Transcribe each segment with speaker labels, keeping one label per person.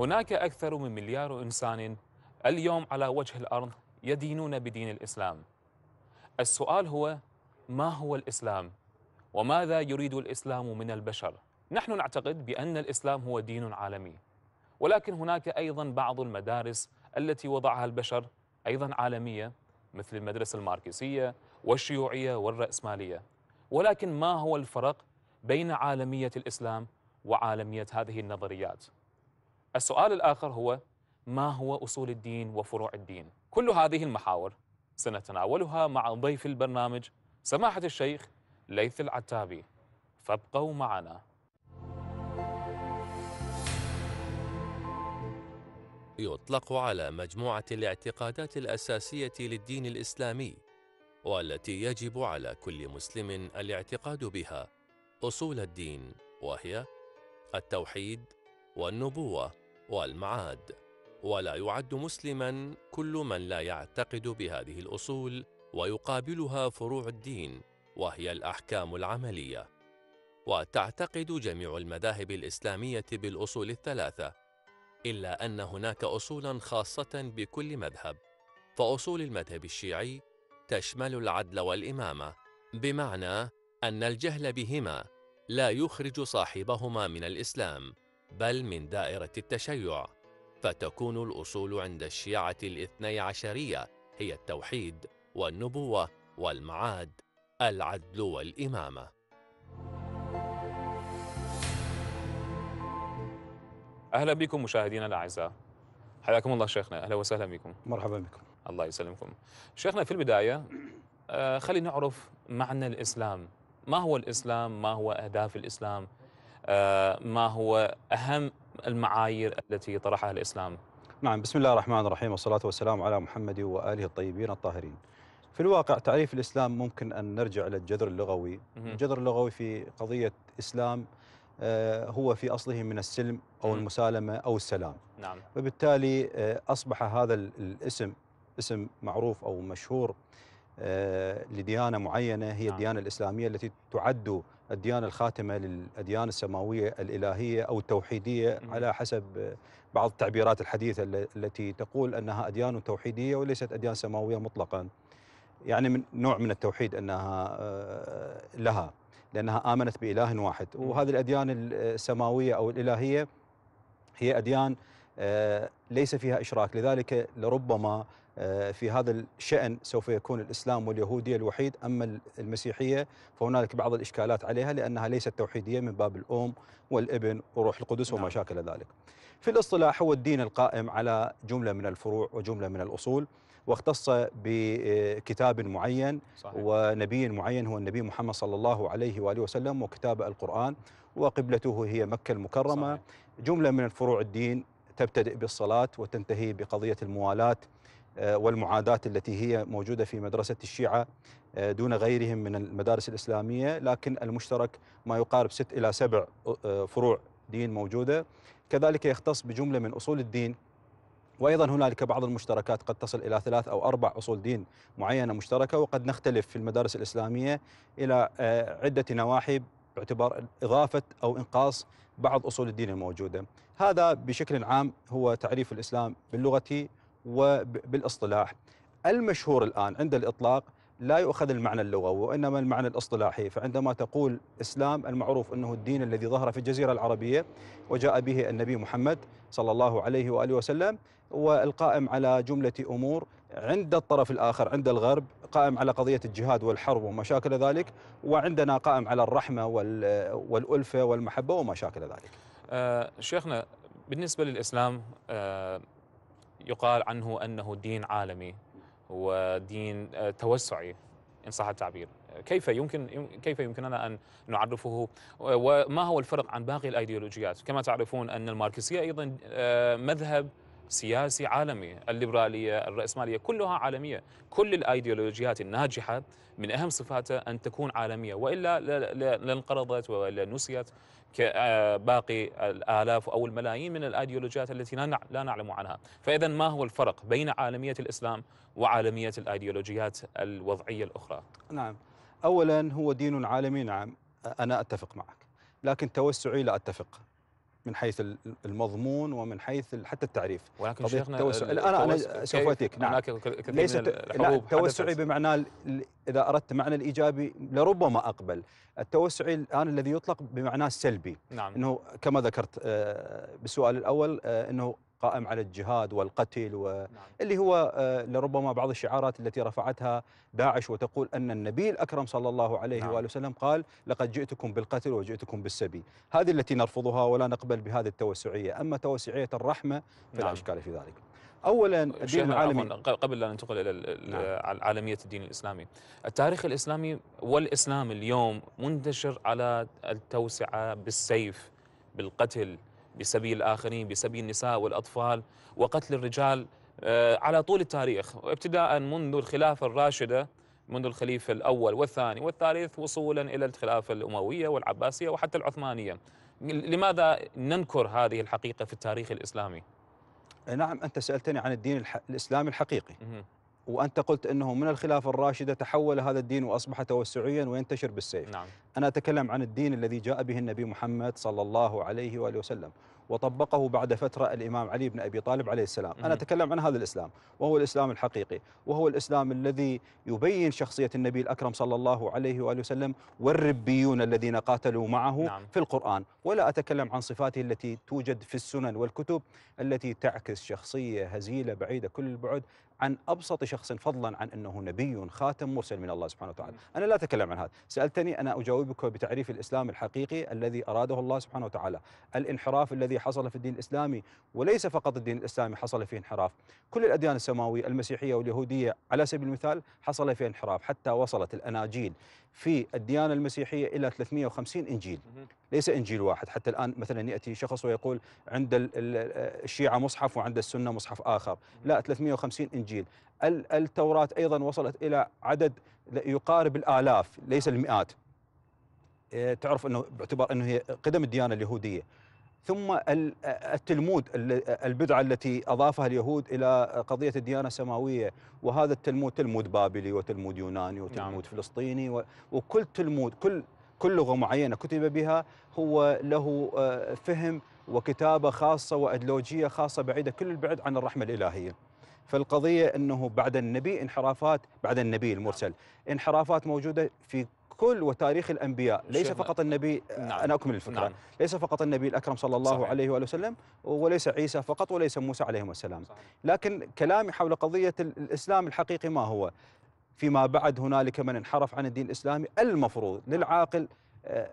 Speaker 1: هناك أكثر من مليار إنسان اليوم على وجه الأرض يدينون بدين الإسلام السؤال هو ما هو الإسلام؟ وماذا يريد الإسلام من البشر؟ نحن نعتقد بأن الإسلام هو دين عالمي ولكن هناك أيضا بعض المدارس التي وضعها البشر أيضا عالمية مثل المدرسة الماركسية والشيوعية والرأسمالية ولكن ما هو الفرق بين عالمية الإسلام وعالمية هذه النظريات؟ السؤال الآخر هو ما هو أصول الدين وفروع الدين؟ كل هذه المحاور سنتناولها مع ضيف البرنامج سماحة الشيخ ليث العتابي فابقوا معنا
Speaker 2: يطلق على مجموعة الاعتقادات الأساسية للدين الإسلامي والتي يجب على كل مسلم الاعتقاد بها أصول الدين وهي التوحيد والنبوة والمعاد ولا يعد مسلما كل من لا يعتقد بهذه الاصول ويقابلها فروع الدين وهي الاحكام العمليه وتعتقد جميع المذاهب الاسلاميه بالاصول الثلاثه الا ان هناك اصولا خاصه بكل مذهب فاصول المذهب الشيعي تشمل العدل والامامه بمعنى ان الجهل بهما لا يخرج صاحبهما من الاسلام بل من دائرة التشيع فتكون الأصول عند الشيعة الاثني عشرية هي التوحيد والنبوة والمعاد العدل والإمامة
Speaker 1: أهلا بكم مشاهدينا الأعزاء حياكم الله شيخنا أهلا وسهلا بكم مرحبا بكم الله يسلمكم شيخنا في البداية آه، خلينا نعرف معنى الإسلام ما هو الإسلام ما هو أهداف الإسلام آه، ما هو أهم المعايير التي طرحها الإسلام
Speaker 3: نعم بسم الله الرحمن الرحيم والصلاة والسلام على محمد وآله الطيبين الطاهرين في الواقع تعريف الإسلام ممكن أن نرجع إلى الجذر اللغوي الجذر اللغوي في قضية إسلام آه، هو في أصله من السلم أو المسالمة أو السلام نعم. وبالتالي آه، أصبح هذا الاسم اسم معروف أو مشهور لديانة معينة هي نعم. الديانة الإسلامية التي تعد الديانة الخاتمة للأديان السماوية الإلهية أو التوحيدية على حسب بعض التعبيرات الحديثة التي تقول أنها أديان توحيدية وليست أديان سماوية مطلقا يعني من نوع من التوحيد أنها آه، لها لأنها آمنت بإله واحد وهذه الأديان السماوية أو الإلهية هي أديان آه، ليس فيها إشراك لذلك لربما آه، في هذا الشأن سوف يكون الإسلام واليهودية الوحيد أما المسيحية فهنالك بعض الإشكالات عليها لأنها ليست توحيدية من باب الأم والابن وروح القدس ومشاكل وما نعم. شاكل ذلك في الاصطلاح هو الدين القائم على جملة من الفروع وجملة من الأصول واختص بكتاب معين صحيح. ونبي معين هو النبي محمد صلى الله عليه وآله وسلم وكتاب القرآن وقبلته هي مكة المكرمة صحيح. جملة من الفروع الدين تبتدئ بالصلاة وتنتهي بقضية الموالاة آه، والمعاداة التي هي موجودة في مدرسة الشيعة آه، دون غيرهم من المدارس الإسلامية لكن المشترك ما يقارب ست إلى سبع آه، فروع دين موجودة كذلك يختص بجملة من أصول الدين وايضا هنالك بعض المشتركات قد تصل الى ثلاث او اربع اصول دين معينه مشتركه وقد نختلف في المدارس الاسلاميه الى عده نواحي باعتبار اضافه او انقاص بعض اصول الدين الموجوده. هذا بشكل عام هو تعريف الاسلام باللغه وبالاصطلاح المشهور الآن عند الإطلاق لا يؤخذ المعنى اللغوي وإنما المعنى الاصطلاحي فعندما تقول إسلام المعروف أنه الدين الذي ظهر في الجزيرة العربية وجاء به النبي محمد صلى الله عليه وآله وسلم والقائم على جملة أمور عند الطرف الآخر عند الغرب قائم على قضية الجهاد والحرب وما شاكل ذلك وعندنا قائم على الرحمة والألفة والمحبة وما شاكل ذلك
Speaker 1: أه شيخنا بالنسبة للإسلام أه يقال عنه أنه دين عالمي ودين آه، توسعي إن صح التعبير كيف يمكن كيف يمكننا ان نعرفه وما هو الفرق عن باقي الايديولوجيات كما تعرفون ان الماركسيه ايضا آه، مذهب سياسي عالمي الليبرالية الرأسمالية كلها عالمية كل الأيديولوجيات الناجحة من أهم صفاتها أن تكون عالمية وإلا لانقرضت وإلا نسيت كباقي آه، الآلاف أو الملايين من الأيديولوجيات التي لا نعلم عنها فإذا ما هو الفرق بين عالمية الإسلام وعالمية الأيديولوجيات الوضعية الأخرى نعم
Speaker 3: أولا هو دين عالمي نعم أنا أتفق معك لكن توسعي لا أتفق من حيث المضمون ومن حيث حتى التعريف ولكن شيخنا التوسع انا انا سوف اتيك نعم ليس التوسعي توسعي بمعنى اذا اردت معنى الايجابي لربما اقبل التوسعي الان الذي يطلق بمعناه السلبي نعم انه كما ذكرت آه، بالسؤال الاول آه، انه قائم على الجهاد والقتل و... نعم. اللي هو آه، لربما بعض الشعارات التي رفعتها داعش وتقول أن النبي الأكرم صلى الله عليه نعم. وآله وسلم قال لقد جئتكم بالقتل وجئتكم بالسبي هذه التي نرفضها ولا نقبل بهذه التوسعية أما توسعية الرحمة فلا نعم. إشكال في ذلك اولا الدين العالمي
Speaker 1: قبل ان ننتقل الى نعم. عالميه الدين الاسلامي التاريخ الاسلامي والاسلام اليوم منتشر على التوسعه بالسيف بالقتل بسبيل الآخرين بسبيل النساء والأطفال وقتل الرجال آه، على طول التاريخ ابتداء منذ الخلافة الراشدة منذ الخليفة الأول والثاني والثالث وصولا إلى الخلافة الأموية والعباسية وحتى العثمانية لماذا ننكر هذه الحقيقة في التاريخ الإسلامي؟
Speaker 3: نعم أنت سألتني عن الدين الإسلامي الحقيقي وانت قلت انه من الخلافه الراشده تحول هذا الدين واصبح توسعيا وينتشر بالسيف. نعم. انا اتكلم عن الدين الذي جاء به النبي محمد صلى الله عليه واله وسلم، وطبقه بعد فتره الامام علي بن ابي طالب عليه السلام، انا اتكلم عن هذا الاسلام، وهو الاسلام الحقيقي، وهو الاسلام الذي يبين شخصيه النبي الاكرم صلى الله عليه واله وسلم والربيون الذين قاتلوا معه نعم. في القران، ولا اتكلم عن صفاته التي توجد في السنن والكتب التي تعكس شخصيه هزيله بعيده كل البعد عن ابسط شخص فضلا عن انه نبي خاتم مرسل من الله سبحانه وتعالى، انا لا اتكلم عن هذا، سالتني انا اجاوبك بتعريف الاسلام الحقيقي الذي اراده الله سبحانه وتعالى، الانحراف الذي حصل في الدين الاسلامي وليس فقط الدين الاسلامي حصل فيه انحراف، كل الاديان السماويه المسيحيه واليهوديه على سبيل المثال حصل فيها انحراف حتى وصلت الاناجيل في الديانه المسيحيه الى 350 انجيل ليس انجيل واحد حتى الان مثلا ياتي شخص ويقول عند الشيعه مصحف وعند السنه مصحف اخر لا 350 انجيل التوراه ايضا وصلت الى عدد يقارب الالاف ليس المئات إيه، تعرف انه باعتبار انه هي قدم الديانه اليهوديه ثم التلمود البدعة التي أضافها اليهود إلى قضية الديانة السماوية وهذا التلمود تلمود بابلي وتلمود يوناني وتلمود نعم. فلسطيني وكل تلمود كل كل لغة معينة كتب بها هو له آه، فهم وكتابة خاصة وأدلوجية خاصة بعيدة كل البعد عن الرحمة الإلهية فالقضية أنه بعد النبي انحرافات بعد النبي المرسل انحرافات موجودة في كل وتاريخ الأنبياء ليس فقط النبي نعم. أنا أكمل الفكرة نعم. ليس فقط النبي الأكرم صلى الله صحيح. عليه وآله وسلم وليس عيسى فقط وليس موسى عليهما السلام صحيح. لكن كلامي حول قضية الإسلام الحقيقي ما هو فيما بعد هنالك من انحرف عن الدين الإسلامي المفروض للعاقل آه،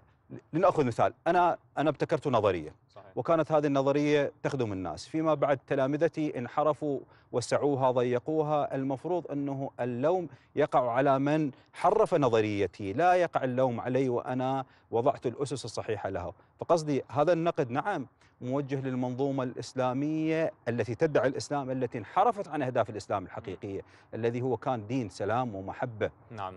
Speaker 3: لناخذ مثال انا انا ابتكرت نظريه صحيح. وكانت هذه النظريه تخدم الناس فيما بعد تلامذتي انحرفوا وسعوها ضيقوها المفروض انه اللوم يقع على من حرف نظريتي لا يقع اللوم علي وانا وضعت الاسس الصحيحه لها فقصدي هذا النقد نعم موجه للمنظومه الاسلاميه التي تدعي الاسلام التي انحرفت عن اهداف الاسلام الحقيقيه م. الذي هو كان دين سلام ومحبه نعم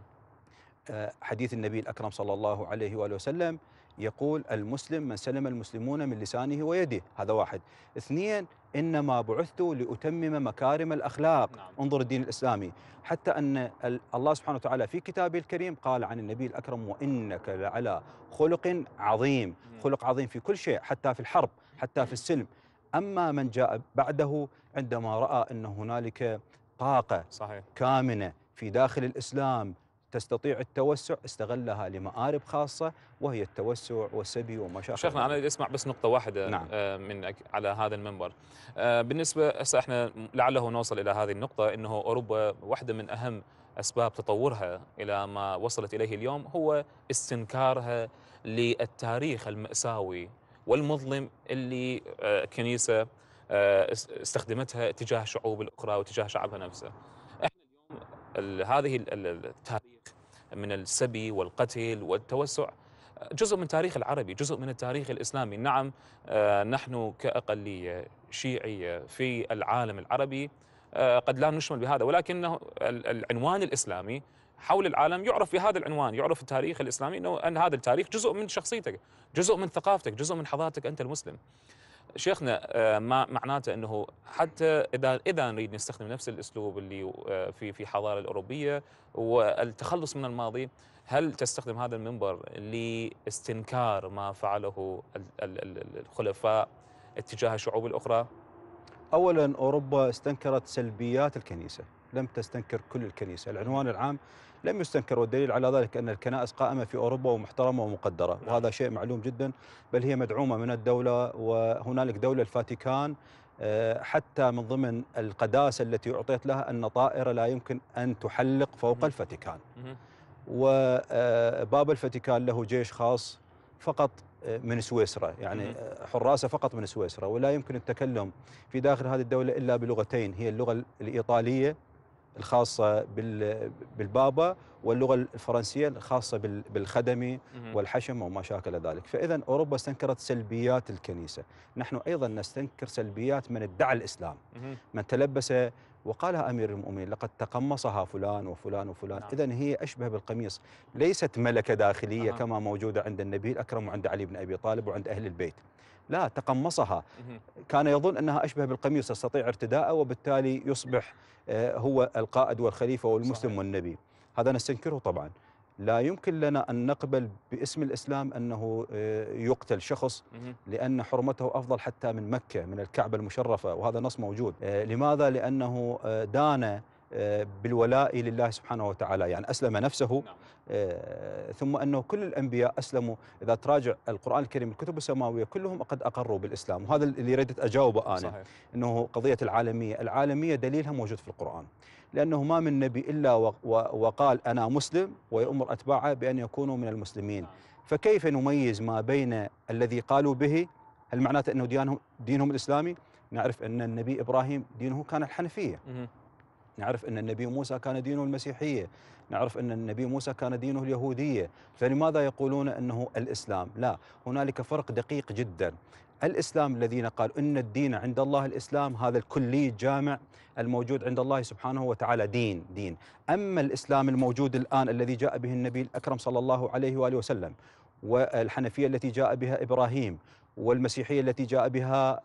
Speaker 3: آه، حديث النبي الأكرم صلى الله عليه وآله وسلم يقول المسلم من سلم المسلمون من لسانه ويده هذا واحد اثنين إنما بعثت لأتمم مكارم الأخلاق نعم. انظر الدين الإسلامي حتى أن الله سبحانه وتعالى في كتابه الكريم قال عن النبي الأكرم وإنك لعلى خلق عظيم خلق عظيم في كل شيء حتى في الحرب حتى في السلم أما من جاء بعده عندما رأى أن هنالك
Speaker 1: طاقة صحيح.
Speaker 3: كامنة في داخل الإسلام تستطيع التوسع استغلها لمآرب خاصة وهي التوسع والسبي ومشاكل شيخنا
Speaker 1: أنا أسمع بس نقطة واحدة نعم. آه، منك على هذا المنبر آه، بالنسبة هسه احنا لعله نوصل إلى هذه النقطة أنه أوروبا واحدة من أهم أسباب تطورها إلى ما وصلت إليه اليوم هو استنكارها للتاريخ المأساوي والمظلم اللي آه، كنيسة استخدمتها تجاه شعوب الأخرى وتجاه شعبها نفسه احنا اليوم هذه التاريخ من السبي والقتل والتوسع جزء من تاريخ العربي جزء من التاريخ الإسلامي نعم آه، نحن كأقلية شيعية في العالم العربي آه، قد لا نشمل بهذا ولكنه العنوان الإسلامي حول العالم يعرف بهذا العنوان يعرف التاريخ الإسلامي أنه أن هذا التاريخ جزء من شخصيتك جزء من ثقافتك جزء من حضارتك أنت المسلم شيخنا آه، ما معناته انه حتى اذا اذا نريد نستخدم نفس الاسلوب اللي آه، في في الحضاره الاوروبيه والتخلص من الماضي هل تستخدم هذا المنبر لاستنكار ما فعله الخلفاء اتجاه الشعوب الاخرى؟
Speaker 3: اولا اوروبا استنكرت سلبيات الكنيسه لم تستنكر كل الكنيسة العنوان العام لم يستنكر والدليل على ذلك أن الكنائس قائمة في أوروبا ومحترمة ومقدرة نعم. وهذا شيء معلوم جدا بل هي مدعومة من الدولة وهنالك دولة الفاتيكان آه، حتى من ضمن القداسة التي أعطيت لها أن طائرة لا يمكن أن تحلق فوق الفاتيكان وباب آه، الفاتيكان له جيش خاص فقط آه، من سويسرا يعني حراسه فقط من سويسرا ولا يمكن التكلم في داخل هذه الدوله الا بلغتين هي اللغه الايطاليه الخاصة بالبابا واللغة الفرنسية الخاصة بالخدمي والحشم وما شاكل ذلك فإذا أوروبا استنكرت سلبيات الكنيسة نحن أيضا نستنكر سلبيات من ادعى الإسلام من تلبس وقالها أمير المؤمنين لقد تقمصها فلان وفلان وفلان نعم. إذا هي أشبه بالقميص ليست ملكة داخلية آه. كما موجودة عند النبي الأكرم وعند علي بن أبي طالب وعند أهل البيت لا تقمصها كان يظن أنها أشبه بالقميص يستطيع ارتداءه وبالتالي يصبح آه، هو القائد والخليفة والمسلم صحيح. والنبي هذا نستنكره طبعا لا يمكن لنا أن نقبل باسم الإسلام أنه آه، يقتل شخص لأن حرمته أفضل حتى من مكة من الكعبة المشرفة وهذا نص موجود آه، لماذا؟ لأنه دان بالولاء لله سبحانه وتعالى يعني أسلم نفسه نعم. آه، ثم أنه كل الأنبياء أسلموا إذا تراجع القرآن الكريم الكتب السماوية كلهم قد أقروا بالإسلام وهذا اللي ردت أجاوبه أنا صحيح. أنه قضية العالمية العالمية دليلها موجود في القرآن لأنه ما من نبي إلا وقال أنا مسلم ويأمر أتباعه بأن يكونوا من المسلمين نعم. فكيف نميز ما بين الذي قالوا به هل معناته أنه دينهم, دينهم الإسلامي نعرف أن النبي إبراهيم دينه كان الحنفية نعرف أن النبي موسى كان دينه المسيحية نعرف أن النبي موسى كان دينه اليهودية فلماذا يقولون أنه الإسلام لا هنالك فرق دقيق جدا الإسلام الذين قالوا إن الدين عند الله الإسلام هذا الكلي الجامع الموجود عند الله سبحانه وتعالى دين دين أما الإسلام الموجود الآن الذي جاء به النبي الأكرم صلى الله عليه وآله وسلم والحنفية التي جاء بها إبراهيم والمسيحية التي جاء بها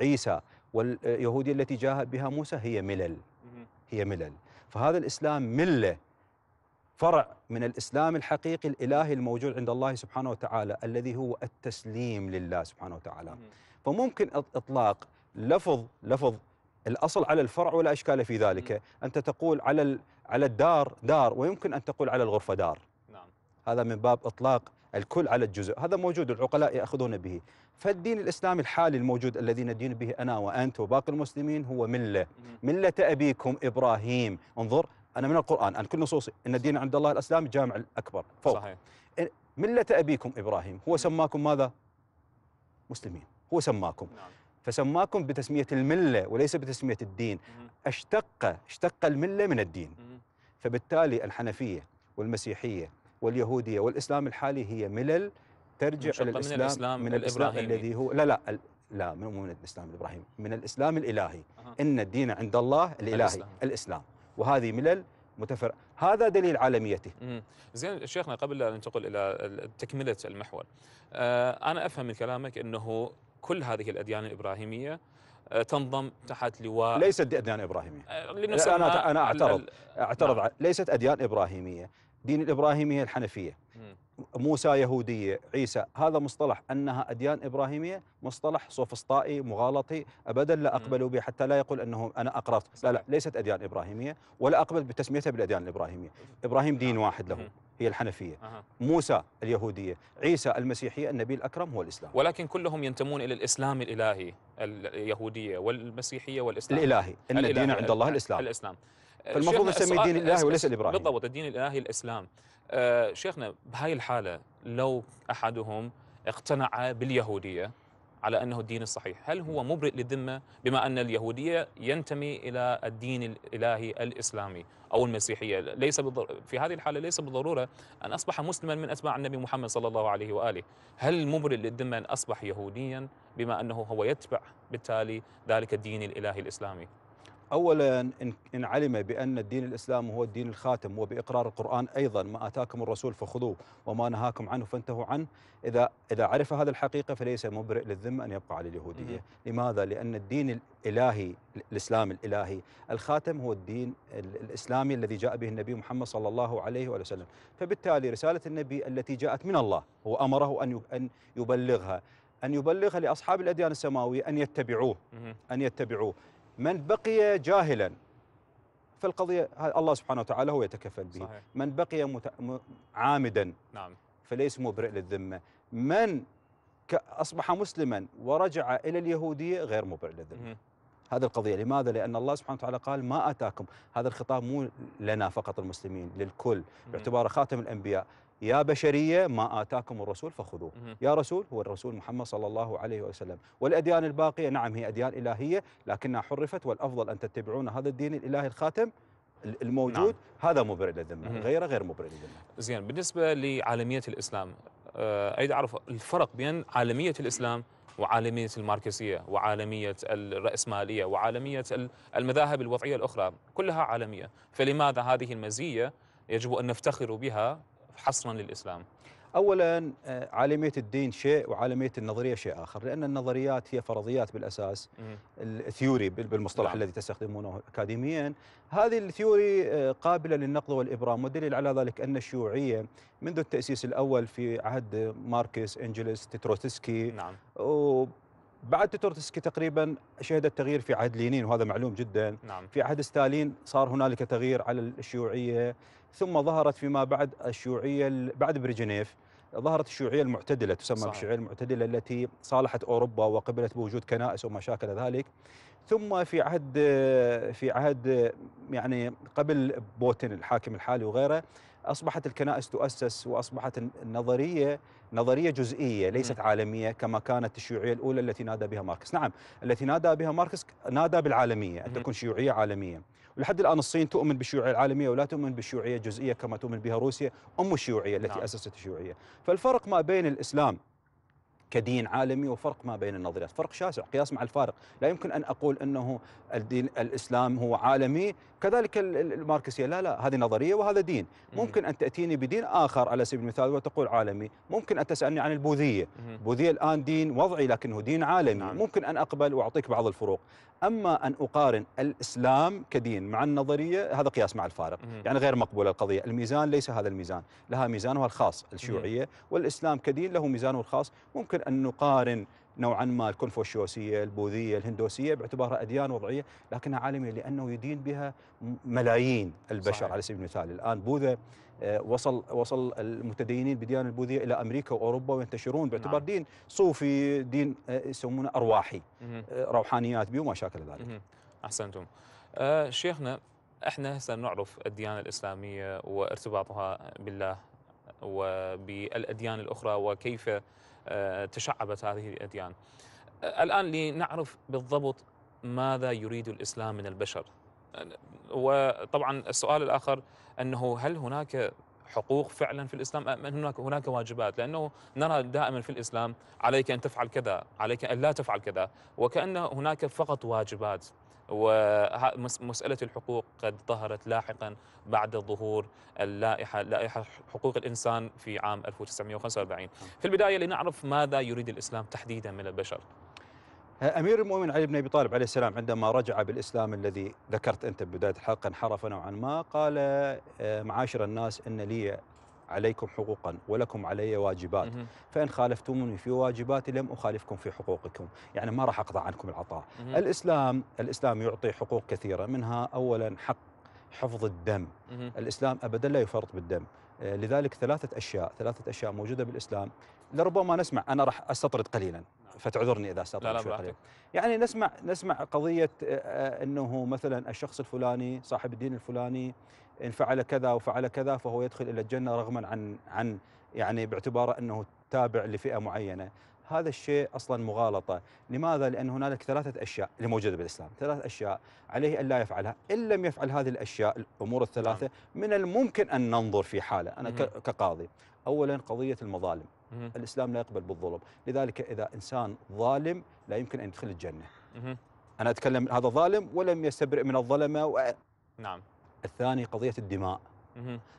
Speaker 3: عيسى واليهودية التي جاء بها موسى هي ملل هي ملل فهذا الإسلام ملة فرع من الإسلام الحقيقي الإلهي الموجود عند الله سبحانه وتعالى الذي هو التسليم لله سبحانه وتعالى فممكن إطلاق لفظ لفظ الأصل على الفرع ولا إشكال في ذلك أنت تقول على على الدار دار ويمكن أن تقول على الغرفة دار نعم. هذا من باب إطلاق الكل على الجزء هذا موجود العقلاء يأخذون به فالدين الإسلامي الحالي الموجود الذي ندين به أنا وأنت وباقي المسلمين هو ملة ملة أبيكم إبراهيم انظر أنا من القرآن أنا كل نصوصي إن الدين عند الله الإسلام الجامع الأكبر فوق صحيح. ملة أبيكم إبراهيم هو سماكم ماذا؟ مسلمين هو سماكم نعم. فسماكم بتسمية الملة وليس بتسمية الدين اشتق اشتق الملة من الدين فبالتالي الحنفية والمسيحية واليهودية والإسلام الحالي هي ملل ترجع إلى الإسلام من الإسلام, الذي هو لا لا لا مو من الإسلام الإبراهيمي من الإسلام الإلهي أه. إن الدين عند الله الإلهي الإسلام, الإسلام وهذه ملل متفرع هذا دليل عالميته
Speaker 1: زين شيخنا قبل أن ننتقل إلى تكملة المحور آه، أنا أفهم من كلامك أنه كل هذه الأديان الإبراهيمية آه، تنضم تحت لواء ليست أديان إبراهيمية آه، أنا أنا أعترض
Speaker 3: أعترض نعم. ليست أديان إبراهيمية دين الابراهيميه الحنفيه موسى يهوديه عيسى هذا مصطلح انها اديان ابراهيميه مصطلح سوفسطائي مغالطي ابدا لا اقبل به حتى لا يقول انه انا اقررت لا لا ليست اديان ابراهيميه ولا اقبل بتسميتها بالاديان الابراهيميه ابراهيم دين آه. واحد له هي الحنفيه موسى اليهوديه عيسى المسيحيه النبي الاكرم هو الاسلام
Speaker 1: ولكن كلهم ينتمون الى الاسلام الالهي اليهوديه والمسيحيه والاسلام الالهي ان الدين عند الله الاسلام الاسلام فالمفروض نسميه الدين الالهي وليس الابراهيمي بالضبط الدين الالهي الاسلام أه شيخنا بهاي الحاله لو احدهم اقتنع باليهوديه على انه الدين الصحيح، هل هو مبرئ للذمه بما ان اليهوديه ينتمي الى الدين الالهي الاسلامي او المسيحيه، ليس بالضر... في هذه الحاله ليس بالضروره ان اصبح مسلما من اتباع النبي محمد صلى الله عليه واله، هل مبرئ للذمه ان اصبح يهوديا بما انه هو يتبع بالتالي ذلك الدين الالهي الاسلامي؟
Speaker 3: أولا إن علم بأن الدين الإسلام هو الدين الخاتم وبإقرار القرآن أيضا ما آتاكم الرسول فخذوه وما نهاكم عنه فانتهوا عنه إذا إذا عرف هذه الحقيقة فليس مبرئ للذمة أن يبقى على اليهودية نعم. لماذا؟ لأن الدين الإلهي الإسلام الإلهي الخاتم هو الدين الإسلامي الذي جاء به النبي محمد صلى الله عليه وآله وسلم فبالتالي رسالة النبي التي جاءت من الله هو أمره أن أن يبلغها أن يبلغها لأصحاب الأديان السماوية أن يتبعوه أن يتبعوه من بقي جاهلا فالقضية الله سبحانه وتعالى هو يتكفل به صحيح. من بقي مت... عامدا نعم. فليس مبرئ للذمة من أصبح مسلما ورجع إلى اليهودية غير مبرئ للذمة هذه القضية لماذا؟ لأن الله سبحانه وتعالى قال ما أتاكم هذا الخطاب مو لنا فقط المسلمين للكل باعتباره خاتم الأنبياء يا بشرية ما آتاكم الرسول فخذوه يا رسول هو الرسول محمد صلى الله عليه وسلم والأديان الباقية نعم هي أديان إلهية لكنها حرفت والأفضل أن تتبعون هذا الدين الإلهي الخاتم الموجود نعم. هذا مبرر للذمة غيره غير مبرر
Speaker 1: للذمة زين بالنسبة لعالمية الإسلام آه، أريد أعرف الفرق بين عالمية الإسلام وعالمية الماركسية وعالمية الرأسمالية وعالمية المذاهب الوضعية الأخرى كلها عالمية فلماذا هذه المزية يجب أن نفتخر بها حصرا للإسلام؟
Speaker 3: اولا آه، عالميه الدين شيء وعالميه النظريه شيء اخر لان النظريات هي فرضيات بالاساس الثيوري بالمصطلح نعم. الذي تستخدمونه اكاديميا هذه الثيوري آه، قابله للنقد والابرام والدليل على ذلك ان الشيوعيه منذ التاسيس الاول في عهد ماركس انجلس تتروتسكي نعم بعد تورتسكي تقريبا شهدت تغيير في عهد لينين وهذا معلوم جدا نعم. في عهد ستالين صار هنالك تغيير على الشيوعيه ثم ظهرت فيما بعد الشيوعيه بعد بريجنيف ظهرت الشيوعيه المعتدله تسمى الشيوعيه المعتدله التي صالحت اوروبا وقبلت بوجود كنائس وما شاكل ذلك ثم في عهد في عهد يعني قبل بوتين الحاكم الحالي وغيره اصبحت الكنائس تؤسس واصبحت النظريه نظريه جزئيه ليست عالميه كما كانت الشيوعيه الاولى التي نادى بها ماركس، نعم التي نادى بها ماركس نادى بالعالميه ان تكون شيوعيه عالميه، ولحد الان الصين تؤمن بالشيوعيه العالميه ولا تؤمن بالشيوعيه الجزئيه كما تؤمن بها روسيا ام الشيوعيه التي نعم. اسست الشيوعيه، فالفرق ما بين الاسلام كدين عالمي وفرق ما بين النظريات فرق شاسع قياس مع الفارق لا يمكن أن أقول أنه الدين الإسلام هو عالمي كذلك الماركسيه لا لا هذه نظريه وهذا دين ممكن ان تاتيني بدين اخر على سبيل المثال وتقول عالمي ممكن ان تسالني عن البوذيه البوذيه الان دين وضعي لكنه دين عالمي نعم. ممكن ان اقبل واعطيك بعض الفروق اما ان اقارن الاسلام كدين مع النظريه هذا قياس مع الفارق يعني غير مقبوله القضيه الميزان ليس هذا الميزان لها ميزانها الخاص الشيوعيه والاسلام كدين له ميزانه الخاص ممكن ان نقارن نوعا ما الكونفوشيوسيه، البوذيه، الهندوسيه باعتبارها اديان وضعيه لكنها عالميه لانه يدين بها ملايين البشر صحيح. على سبيل المثال، الان بوذا آه، وصل وصل المتدينين بالديانه البوذيه الى امريكا واوروبا وينتشرون باعتبار نعم. دين صوفي، دين آه، يسمونه ارواحي، مه. آه، روحانيات به وما شاكل ذلك.
Speaker 1: مه. احسنتم. أه شيخنا احنا سنعرف الديانه الاسلاميه وارتباطها بالله وبالاديان الاخرى وكيف آه، تشعبت هذه الأديان آه، الآن لنعرف بالضبط ماذا يريد الإسلام من البشر آه، وطبعا السؤال الآخر أنه هل هناك حقوق فعلا في الاسلام ام هناك هناك واجبات لانه نرى دائما في الاسلام عليك ان تفعل كذا عليك ان لا تفعل كذا وكان هناك فقط واجبات ومسألة الحقوق قد ظهرت لاحقا بعد ظهور اللائحة لائحة حقوق الإنسان في عام 1945 في البداية لنعرف ماذا يريد الإسلام تحديدا من البشر
Speaker 3: أمير المؤمن علي بن أبي طالب عليه السلام عندما رجع بالإسلام الذي ذكرت أنت ببداية الحلقة انحرف نوعا ما قال آه، معاشر الناس إن لي عليكم حقوقا ولكم علي واجبات فإن خالفتموني في واجباتي لم أخالفكم في حقوقكم يعني ما راح أقطع عنكم العطاء الإسلام الإسلام يعطي حقوق كثيرة منها أولا حق حفظ الدم الإسلام أبدا لا يفرط بالدم آه، لذلك ثلاثة أشياء ثلاثة أشياء موجودة بالإسلام لربما نسمع أنا راح أستطرد قليلا نعم. فتعذرني إذا استطرد شوي قليلا يعني نسمع نسمع قضية آه، آه، أنه مثلا الشخص الفلاني صاحب الدين الفلاني إن فعل كذا وفعل كذا فهو يدخل إلى الجنة رغما عن عن يعني باعتباره أنه تابع لفئة معينة هذا الشيء اصلا مغالطه، لماذا؟ لان هنالك ثلاثه اشياء اللي موجوده بالاسلام، ثلاث اشياء عليه ان لا يفعلها، ان لم يفعل هذه الاشياء الامور الثلاثه نعم. من الممكن ان ننظر في حاله، انا كقاضي، اولا قضيه المظالم، الاسلام لا يقبل بالظلم، لذلك اذا انسان ظالم لا يمكن ان يدخل الجنه. انا اتكلم هذا ظالم ولم يستبرئ من الظلمه و... نعم الثاني قضية الدماء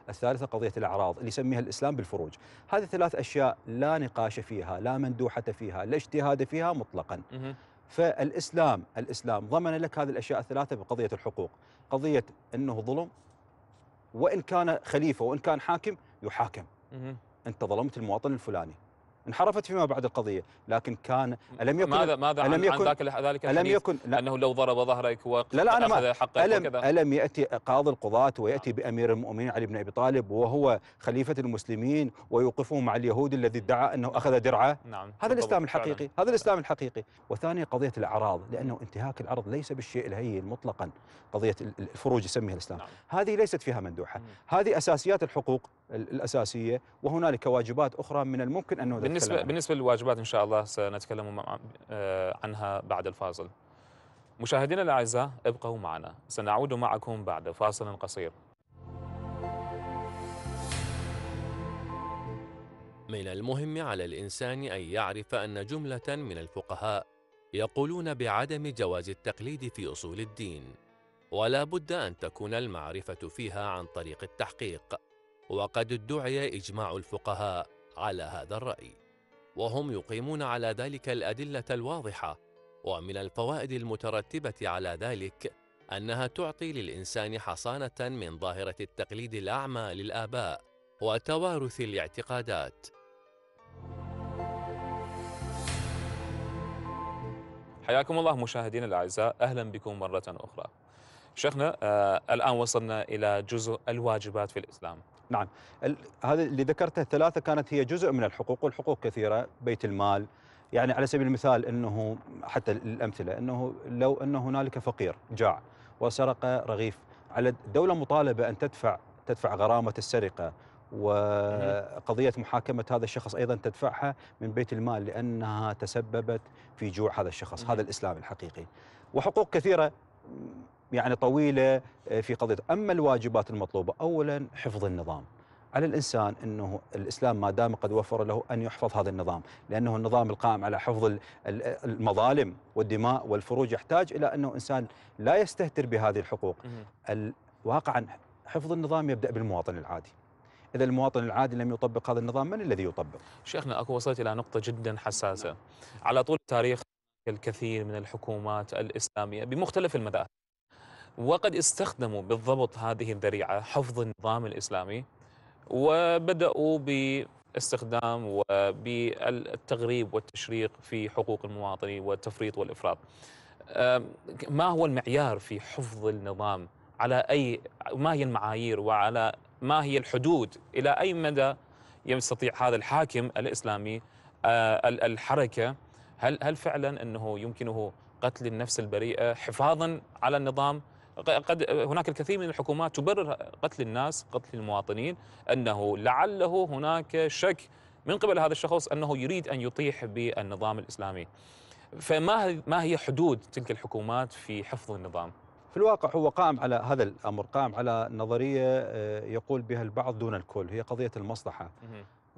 Speaker 3: الثالثة قضية الأعراض اللي يسميها الإسلام بالفروج هذه ثلاث أشياء لا نقاش فيها لا مندوحة فيها لا اجتهاد فيها مطلقا فالإسلام الإسلام ضمن لك هذه الأشياء الثلاثة بقضية الحقوق قضية أنه ظلم وإن كان خليفة وإن كان حاكم يحاكم أنت ظلمت المواطن الفلاني انحرفت فيما بعد القضيه لكن كان الم يكن ماذا ماذا الم عن يكن عن ذاك ذلك الم يكن
Speaker 1: لا انه لو ضرب ظهرك وقد لا لا انا ما حقك ألم, وكذا
Speaker 3: ألم ياتي قاضي القضاة وياتي بامير المؤمنين علي بن ابي طالب وهو خليفه المسلمين ويوقفه مع اليهود الذي ادعى انه اخذ درعه
Speaker 2: نعم هذا الاسلام الحقيقي
Speaker 3: هذا الاسلام الحقيقي وثانيا قضيه الاعراض لانه انتهاك الارض ليس بالشيء الهين مطلقا قضيه الفروج يسميها الاسلام نعم. هذه ليست فيها مندوحه مم. هذه اساسيات الحقوق الاساسيه وهنالك واجبات اخرى من الممكن انه بالنسبه
Speaker 1: بالنسبه للواجبات ان شاء الله سنتكلم عنها بعد الفاصل مشاهدينا الاعزاء ابقوا معنا سنعود معكم
Speaker 2: بعد فاصل قصير من المهم على الانسان ان يعرف ان جمله من الفقهاء يقولون بعدم جواز التقليد في اصول الدين ولا بد ان تكون المعرفه فيها عن طريق التحقيق وقد ادعي اجماع الفقهاء على هذا الراي وهم يقيمون على ذلك الأدلة الواضحة ومن الفوائد المترتبة على ذلك أنها تعطي للإنسان حصانة من ظاهرة التقليد الأعمى للآباء وتوارث الاعتقادات
Speaker 1: حياكم الله مشاهدينا الأعزاء أهلا بكم مرة أخرى شيخنا آه الآن وصلنا إلى جزء الواجبات في الإسلام
Speaker 3: نعم هذا اللي ذكرته الثلاثة كانت هي جزء من الحقوق والحقوق كثيرة بيت المال يعني على سبيل المثال أنه حتى الأمثلة أنه لو أن هنالك فقير جاع وسرق رغيف على الدولة مطالبة أن تدفع تدفع غرامة السرقة وقضية محاكمة هذا الشخص أيضا تدفعها من بيت المال لأنها تسببت في جوع هذا الشخص هذا الإسلام الحقيقي وحقوق كثيرة يعني طويله آه، في قضيه، اما الواجبات المطلوبه اولا حفظ النظام. على الانسان انه الاسلام ما دام قد وفر له ان يحفظ هذا النظام، لانه النظام القائم على حفظ المظالم والدماء والفروج يحتاج الى انه انسان لا يستهتر بهذه الحقوق. واقعا حفظ النظام يبدا بالمواطن العادي. اذا المواطن العادي لم يطبق هذا النظام
Speaker 1: من الذي يطبق؟ شيخنا اكو وصلت الى نقطه جدا حساسه. على طول التاريخ الكثير من الحكومات الاسلاميه بمختلف المذاهب وقد استخدموا بالضبط هذه الذريعة حفظ النظام الإسلامي وبدأوا باستخدام وبالتغريب والتشريق في حقوق المواطنين والتفريط والإفراط ما هو المعيار في حفظ النظام على أي ما هي المعايير وعلى ما هي الحدود إلى أي مدى يستطيع هذا الحاكم الإسلامي آه، الحركة هل هل فعلا أنه يمكنه قتل النفس البريئة حفاظا على النظام قد هناك الكثير من الحكومات تبرر قتل الناس قتل المواطنين أنه لعله هناك شك من قبل هذا الشخص أنه يريد أن يطيح بالنظام الإسلامي فما ما هي حدود تلك الحكومات في حفظ النظام؟ في الواقع هو قام على هذا الامر،
Speaker 3: قام على نظريه آه، يقول بها البعض دون الكل، هي قضيه المصلحه.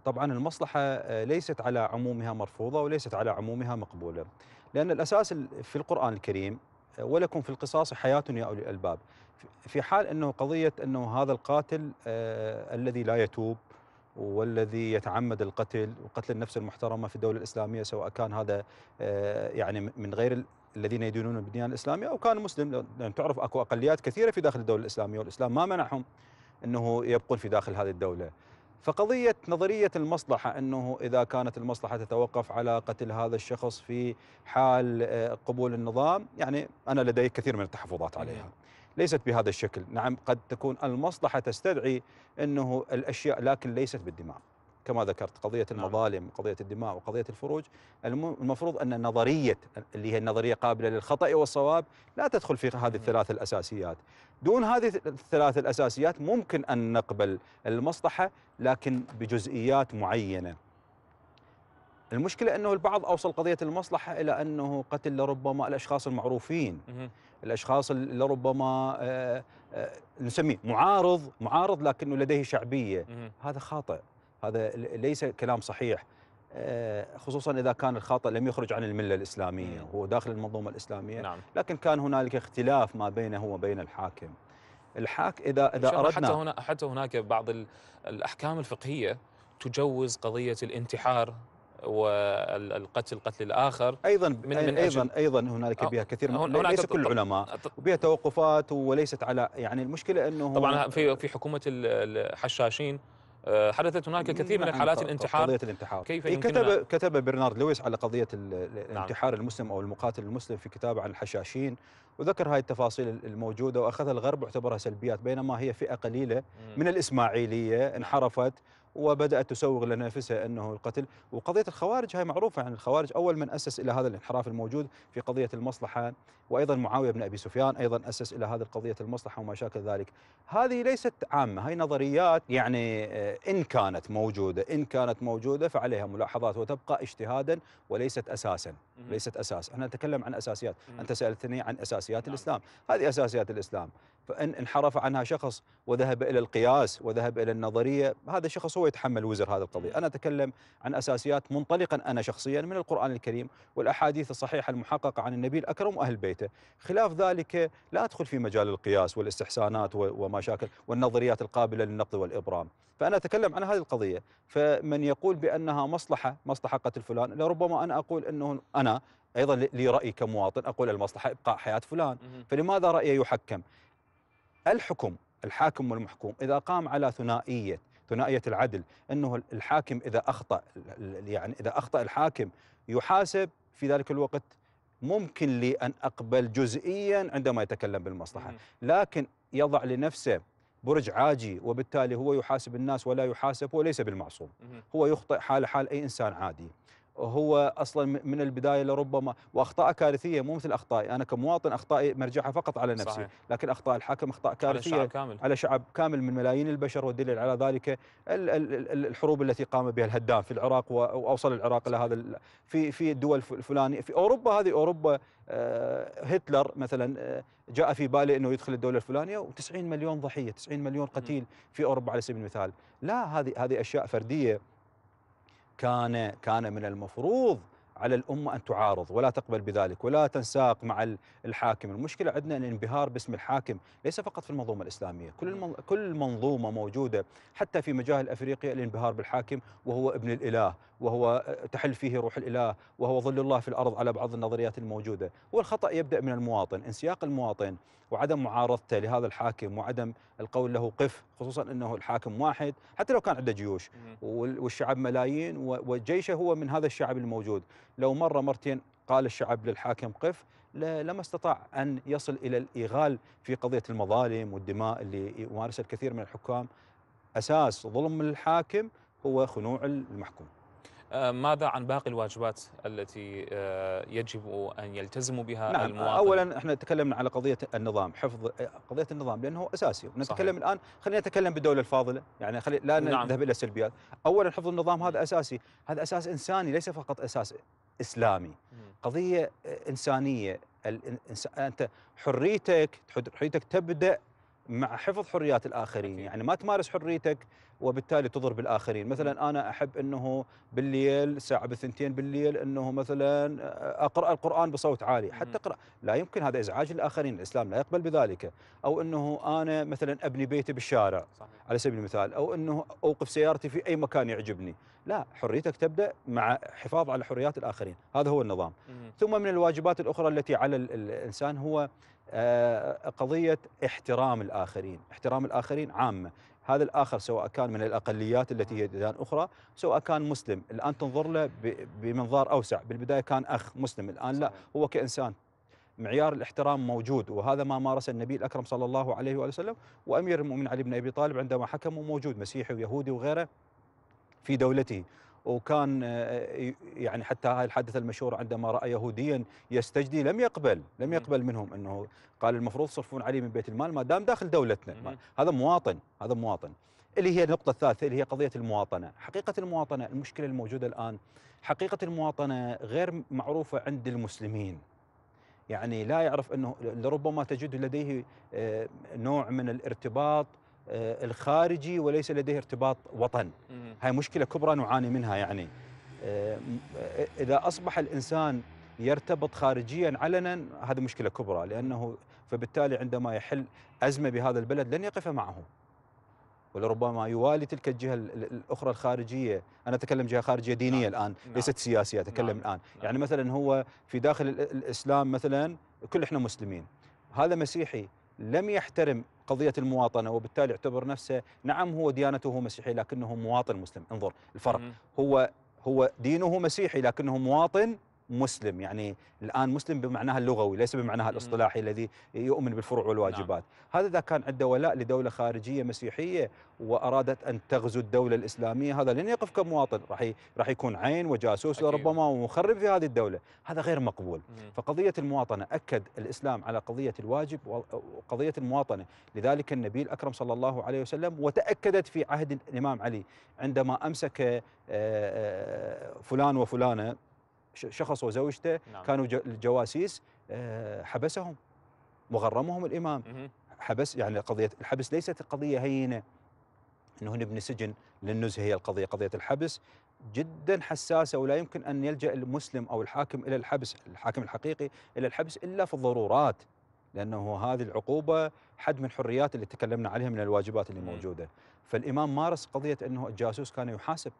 Speaker 3: طبعا المصلحه آه، ليست على عمومها مرفوضه وليست على عمومها مقبوله، لان الاساس في القران الكريم ولكم في القصاص حياة يا أولي الألباب في حال أنه قضية أنه هذا القاتل آه، الذي لا يتوب والذي يتعمد القتل وقتل النفس المحترمة في الدولة الإسلامية سواء كان هذا آه، يعني من غير الذين يدينون بالديانة الإسلامية أو كان مسلم لأن تعرف أكو أقليات كثيرة في داخل الدولة الإسلامية والإسلام ما منعهم أنه يبقون في داخل هذه الدولة فقضية نظرية المصلحة أنه إذا كانت المصلحة تتوقف على قتل هذا الشخص في حال آه، قبول النظام يعني أنا لدي كثير من التحفظات عليها نعم. ليست بهذا الشكل نعم قد تكون المصلحة تستدعي أنه الأشياء لكن ليست بالدماء كما ذكرت قضية نعم. المظالم وقضية الدماء وقضية الفروج المفروض أن نظرية اللي هي النظرية قابلة للخطأ والصواب لا تدخل في هذه نعم. الثلاث الأساسيات دون هذه الثلاث الأساسيات ممكن أن نقبل المصلحة لكن بجزئيات معينة المشكلة أنه البعض أوصل قضية المصلحة إلى أنه قتل لربما الأشخاص المعروفين الأشخاص اللي ربما آه، آه، نسميه معارض معارض لكنه لديه شعبية هذا خاطئ هذا ليس كلام صحيح آه، خصوصا اذا كان الخاطئ لم يخرج عن المله الاسلاميه هو داخل المنظومه الاسلاميه نعم. لكن كان هنالك اختلاف ما بينه وبين الحاكم الحاك اذا اذا اردنا حتى هنا
Speaker 1: حتى هناك بعض الاحكام الفقهيه تجوز قضيه الانتحار والقتل قتل الاخر ايضا من من ايضا
Speaker 3: ايضا هنالك بها كثير من ليس كل العلماء وبها توقفات وليست على يعني
Speaker 1: المشكله انه طبعا في في حكومه الحشاشين آه، حدثت هناك كثير من نعم، الحالات الانتحار قضيه الانتحار كيف إيه، كتب
Speaker 3: كتب برنارد لويس على قضيه نعم. الانتحار نعم. المسلم او المقاتل المسلم في كتابه عن الحشاشين وذكر هذه التفاصيل الموجوده واخذها الغرب واعتبرها سلبيات بينما هي فئه قليله من الاسماعيليه نعم. انحرفت وبدأت تسوغ لنفسها أنه القتل وقضية الخوارج هاي معروفة عن الخوارج أول من أسس إلى هذا الانحراف الموجود في قضية المصلحة وأيضا معاوية بن أبي سفيان أيضا أسس إلى هذه قضيه المصلحة وما شاكل ذلك هذه ليست عامة هاي نظريات يعني آه، إن كانت موجودة إن كانت موجودة فعليها ملاحظات وتبقى اجتهادا وليست أساسا ليست أساس احنا نتكلم عن أساسيات أنت سألتني عن أساسيات نعم. الإسلام هذه أساسيات الإسلام فإن انحرف عنها شخص وذهب إلى القياس وذهب إلى النظرية هذا الشخص هو يتحمل وزر هذه القضية أنا أتكلم عن أساسيات منطلقا أنا شخصيا من القرآن الكريم والأحاديث الصحيحة المحققة عن النبي الأكرم وأهل بيته خلاف ذلك لا أدخل في مجال القياس والاستحسانات ومشاكل والنظريات القابلة للنقد والإبرام فأنا أتكلم عن هذه القضية فمن يقول بأنها مصلحة مصلحة قتل فلان لربما أنا أقول أنه أنا ايضا لي راي كمواطن اقول المصلحه ابقاء حياه فلان فلماذا رايي يحكم الحكم الحاكم والمحكوم إذا قام على ثنائية ثنائية العدل أنه الحاكم إذا أخطأ يعني إذا أخطأ الحاكم يحاسب في ذلك الوقت ممكن لي أن أقبل جزئيا عندما يتكلم بالمصلحة لكن يضع لنفسه برج عاجي وبالتالي هو يحاسب الناس ولا يحاسب وليس بالمعصوم هو يخطئ حال حال أي إنسان عادي هو اصلا من البدايه لربما واخطاء كارثيه مو مثل اخطائي انا كمواطن اخطائي مرجعها فقط على نفسي صحيح. لكن اخطاء الحاكم اخطاء كارثيه على شعب كامل على شعب كامل من ملايين البشر والدليل على ذلك الحروب التي قام بها الهداف في العراق واوصل العراق الى هذا في في الدول الفلانيه في اوروبا هذه اوروبا آه، هتلر مثلا آه، جاء في باله انه يدخل الدوله الفلانيه و90 مليون ضحيه 90 مليون قتيل في اوروبا على سبيل المثال لا هذه هذه اشياء فرديه كان كان من المفروض على الأمة أن تعارض ولا تقبل بذلك ولا تنساق مع الحاكم المشكلة عندنا الانبهار باسم الحاكم ليس فقط في المنظومة الإسلامية كل نعم. كل منظومة موجودة حتى في مجاهل أفريقيا الانبهار بالحاكم وهو ابن الإله وهو آه، تحل فيه روح الإله وهو ظل الله في الأرض على بعض النظريات الموجودة والخطأ يبدأ من المواطن انسياق المواطن وعدم معارضته لهذا الحاكم وعدم القول له قف خصوصا انه الحاكم واحد حتى لو كان عنده جيوش والشعب ملايين وجيشه هو من هذا الشعب الموجود لو مره مرتين قال الشعب للحاكم قف لما استطاع ان يصل الى الايغال في قضيه المظالم والدماء اللي يمارسها الكثير من الحكام اساس ظلم الحاكم هو خنوع
Speaker 1: المحكوم آه، ماذا عن باقي الواجبات التي آه، يجب أن يلتزموا بها نعم المواطن؟ أولا
Speaker 3: احنا تكلمنا على قضية النظام حفظ آه، قضية النظام لأنه أساسي ونتكلم الآن خلينا نتكلم بالدولة الفاضلة يعني خلي لا نعم. نذهب إلى السلبيات أولا حفظ النظام هذا أساسي هذا أساس إنساني ليس فقط أساس إسلامي قضية إنسانية أنت حريتك حريتك تبدأ مع حفظ حريات الاخرين أكيد. يعني ما تمارس حريتك وبالتالي تضر بالاخرين مثلا انا احب انه بالليل الساعه بثنتين بالليل انه مثلا اقرا القران بصوت عالي حتى اقرا لا يمكن هذا ازعاج للاخرين الاسلام لا يقبل بذلك او انه انا مثلا ابني بيتي بالشارع صحيح. على سبيل المثال او انه اوقف سيارتي في اي مكان يعجبني لا حريتك تبدا مع حفاظ على حريات الاخرين هذا هو النظام مم. ثم من الواجبات الاخرى التي على الانسان هو آه، قضيه احترام الاخرين، احترام الاخرين عامه، هذا الاخر سواء كان من الاقليات التي هي ديان اخرى، سواء كان مسلم، الان تنظر له بمنظار اوسع، بالبدايه كان اخ مسلم، الان لا هو كانسان معيار الاحترام موجود وهذا ما مارسه النبي الاكرم صلى الله عليه واله وسلم وامير المؤمنين علي بن ابي طالب عندما حكمه موجود مسيحي ويهودي وغيره في دولته وكان آه، آه، يعني حتى هاي الحادثة المشهورة عندما رأى يهوديا يستجدي لم يقبل لم يقبل منهم أنه قال المفروض صرفون عليه من بيت المال ما دام داخل دولتنا ما هذا مواطن هذا مواطن اللي هي النقطة الثالثة اللي هي قضية المواطنة حقيقة المواطنة المشكلة الموجودة الآن حقيقة المواطنة غير معروفة عند المسلمين يعني لا يعرف أنه لربما تجد لديه آه، نوع من الارتباط آه، الخارجي وليس لديه ارتباط وطن هاي مشكلة كبرى نعاني منها يعني آه، إذا أصبح الإنسان يرتبط خارجيا علنا هذه مشكلة كبرى لأنه فبالتالي عندما يحل أزمة بهذا البلد لن يقف معه ولربما يوالي تلك الجهة الأخرى الخارجية أنا أتكلم جهة خارجية دينية نعم. الآن نعم. ليست سياسية نعم. أتكلم نعم. الآن نعم. يعني مثلا هو في داخل الإسلام مثلا كل إحنا مسلمين هذا مسيحي لم يحترم قضية المواطنة وبالتالي يعتبر نفسه نعم هو ديانته مسيحي لكنه مواطن مسلم انظر الفرق هو هو دينه مسيحي لكنه مواطن مسلم يعني الآن مسلم بمعناها اللغوي ليس بمعناها الاصطلاحي الذي يؤمن بالفروع والواجبات نعم. هذا إذا كان عنده ولاء لدولة خارجية مسيحية وأرادت أن تغزو الدولة الإسلامية هذا لن يقف كمواطن راح راح يكون عين وجاسوس ربما ومخرب في هذه الدولة هذا غير مقبول مم. فقضية المواطنة أكد الإسلام على قضية الواجب وقضية المواطنة لذلك النبي الأكرم صلى الله عليه وسلم وتأكدت في عهد الإمام علي عندما أمسك آه، آه، فلان وفلانة شخص وزوجته نعم. كانوا الجواسيس آه، حبسهم وغرمهم الامام مه. حبس يعني قضيه الحبس ليست قضيه هينه انه نبني سجن للنزهه هي القضيه قضيه الحبس جدا حساسه ولا يمكن ان يلجا المسلم او الحاكم الى الحبس الحاكم الحقيقي الى الحبس الا في الضرورات لانه هذه العقوبه حد من الحريات اللي تكلمنا عليها من الواجبات اللي موجوده فالامام مارس قضيه انه الجاسوس كان يحاسب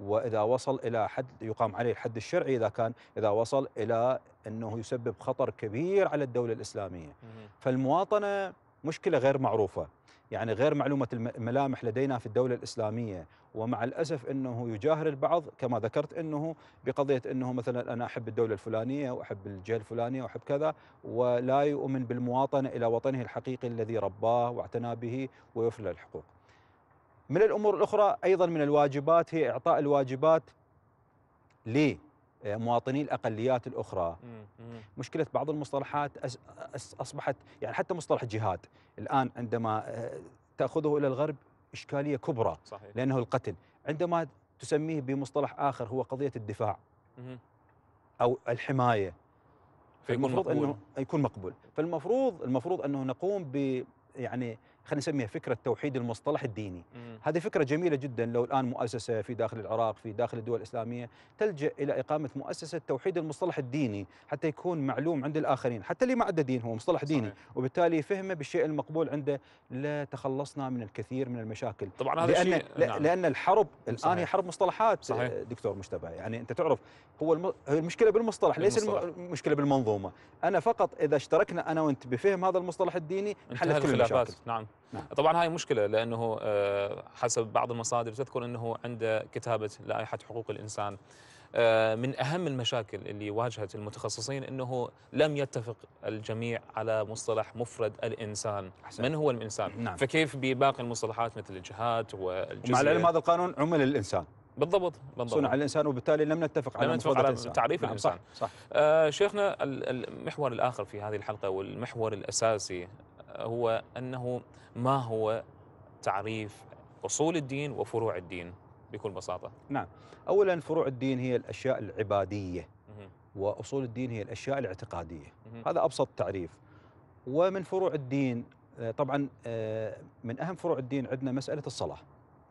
Speaker 3: واذا وصل الى حد يقام عليه الحد الشرعي اذا كان اذا وصل الى انه يسبب خطر كبير على الدوله الاسلاميه فالمواطنه مشكله غير معروفه يعني غير معلومه الملامح لدينا في الدوله الاسلاميه ومع الاسف انه يجاهر البعض كما ذكرت انه بقضيه انه مثلا انا احب الدوله الفلانيه واحب الجهه الفلانيه واحب كذا ولا يؤمن بالمواطنه الى وطنه الحقيقي الذي رباه واعتنى به ويوفر له الحقوق. من الامور الاخرى ايضا من الواجبات هي اعطاء الواجبات لمواطني الاقليات الاخرى مشكله بعض المصطلحات اصبحت يعني حتى مصطلح جهاد الان عندما آه، تاخذه الى الغرب اشكاليه كبرى صحيح. لانه القتل عندما تسميه بمصطلح اخر هو قضيه الدفاع او الحمايه فالمفروض انه يكون مقبول فالمفروض المفروض انه نقوم ب يعني خلينا نسميها فكره توحيد المصطلح الديني مم. هذه فكره جميله جدا لو الان مؤسسه في داخل العراق في داخل الدول الاسلاميه تلجا الى اقامه مؤسسه توحيد المصطلح الديني حتى يكون معلوم عند الاخرين حتى اللي ما عنده دين هو مصطلح صحيح. ديني وبالتالي فهمه بالشيء المقبول عنده لا تخلصنا من الكثير من المشاكل طبعا هذا لأن شيء نعم. لان الحرب الان صحيح. هي حرب مصطلحات صحيح. دكتور مشتبه يعني انت تعرف هو المشكله بالمصطلح ليس المشكله بالمنظومه انا فقط اذا اشتركنا انا وانت بفهم هذا المصطلح الديني حلت كل المشاكل
Speaker 1: نعم نعم. طبعا هاي مشكلة لأنه آه، حسب بعض المصادر تذكر أنه عند كتابة لائحة حقوق الإنسان آه، من أهم المشاكل اللي واجهت المتخصصين أنه لم يتفق الجميع على مصطلح مفرد الإنسان حسن. من هو الإنسان نعم. فكيف بباقي المصطلحات مثل الجهات والجزء مع العلم هذا
Speaker 3: القانون عمل الإنسان
Speaker 1: بالضبط بالضبط صنع
Speaker 3: الانسان وبالتالي لم نتفق على, نتفق على الإنسان. تعريف نعم الانسان صح,
Speaker 1: صح. آه شيخنا المحور الاخر في هذه الحلقه والمحور الاساسي هو أنه ما هو تعريف أصول الدين وفروع الدين بكل بساطة
Speaker 3: نعم أولا فروع الدين هي الأشياء العبادية وأصول الدين هي الأشياء الاعتقادية هذا أبسط تعريف ومن فروع الدين آه، طبعا آه، من أهم فروع الدين عندنا مسألة الصلاة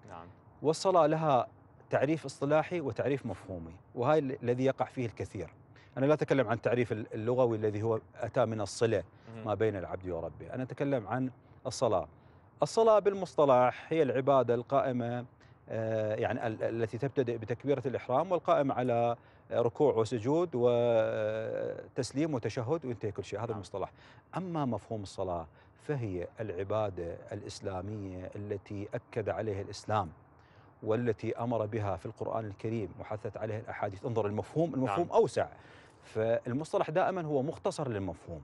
Speaker 3: نعم والصلاة لها تعريف اصطلاحي وتعريف مفهومي وهذا الذي يقع فيه الكثير أنا لا أتكلم عن التعريف اللغوي الذي هو أتى من الصلة ما بين العبد وربه أنا أتكلم عن الصلاة الصلاة بالمصطلح هي العبادة القائمة آه، يعني التي تبتدئ بتكبيرة الإحرام والقائمة على ركوع وسجود وتسليم آه، وتشهد وينتهي كل شيء هذا نعم. المصطلح أما مفهوم الصلاة فهي العبادة الإسلامية التي أكد عليها الإسلام والتي أمر بها في القرآن الكريم وحثت عليها الأحاديث انظر المفهوم المفهوم نعم. أوسع فالمصطلح دائما هو مختصر للمفهوم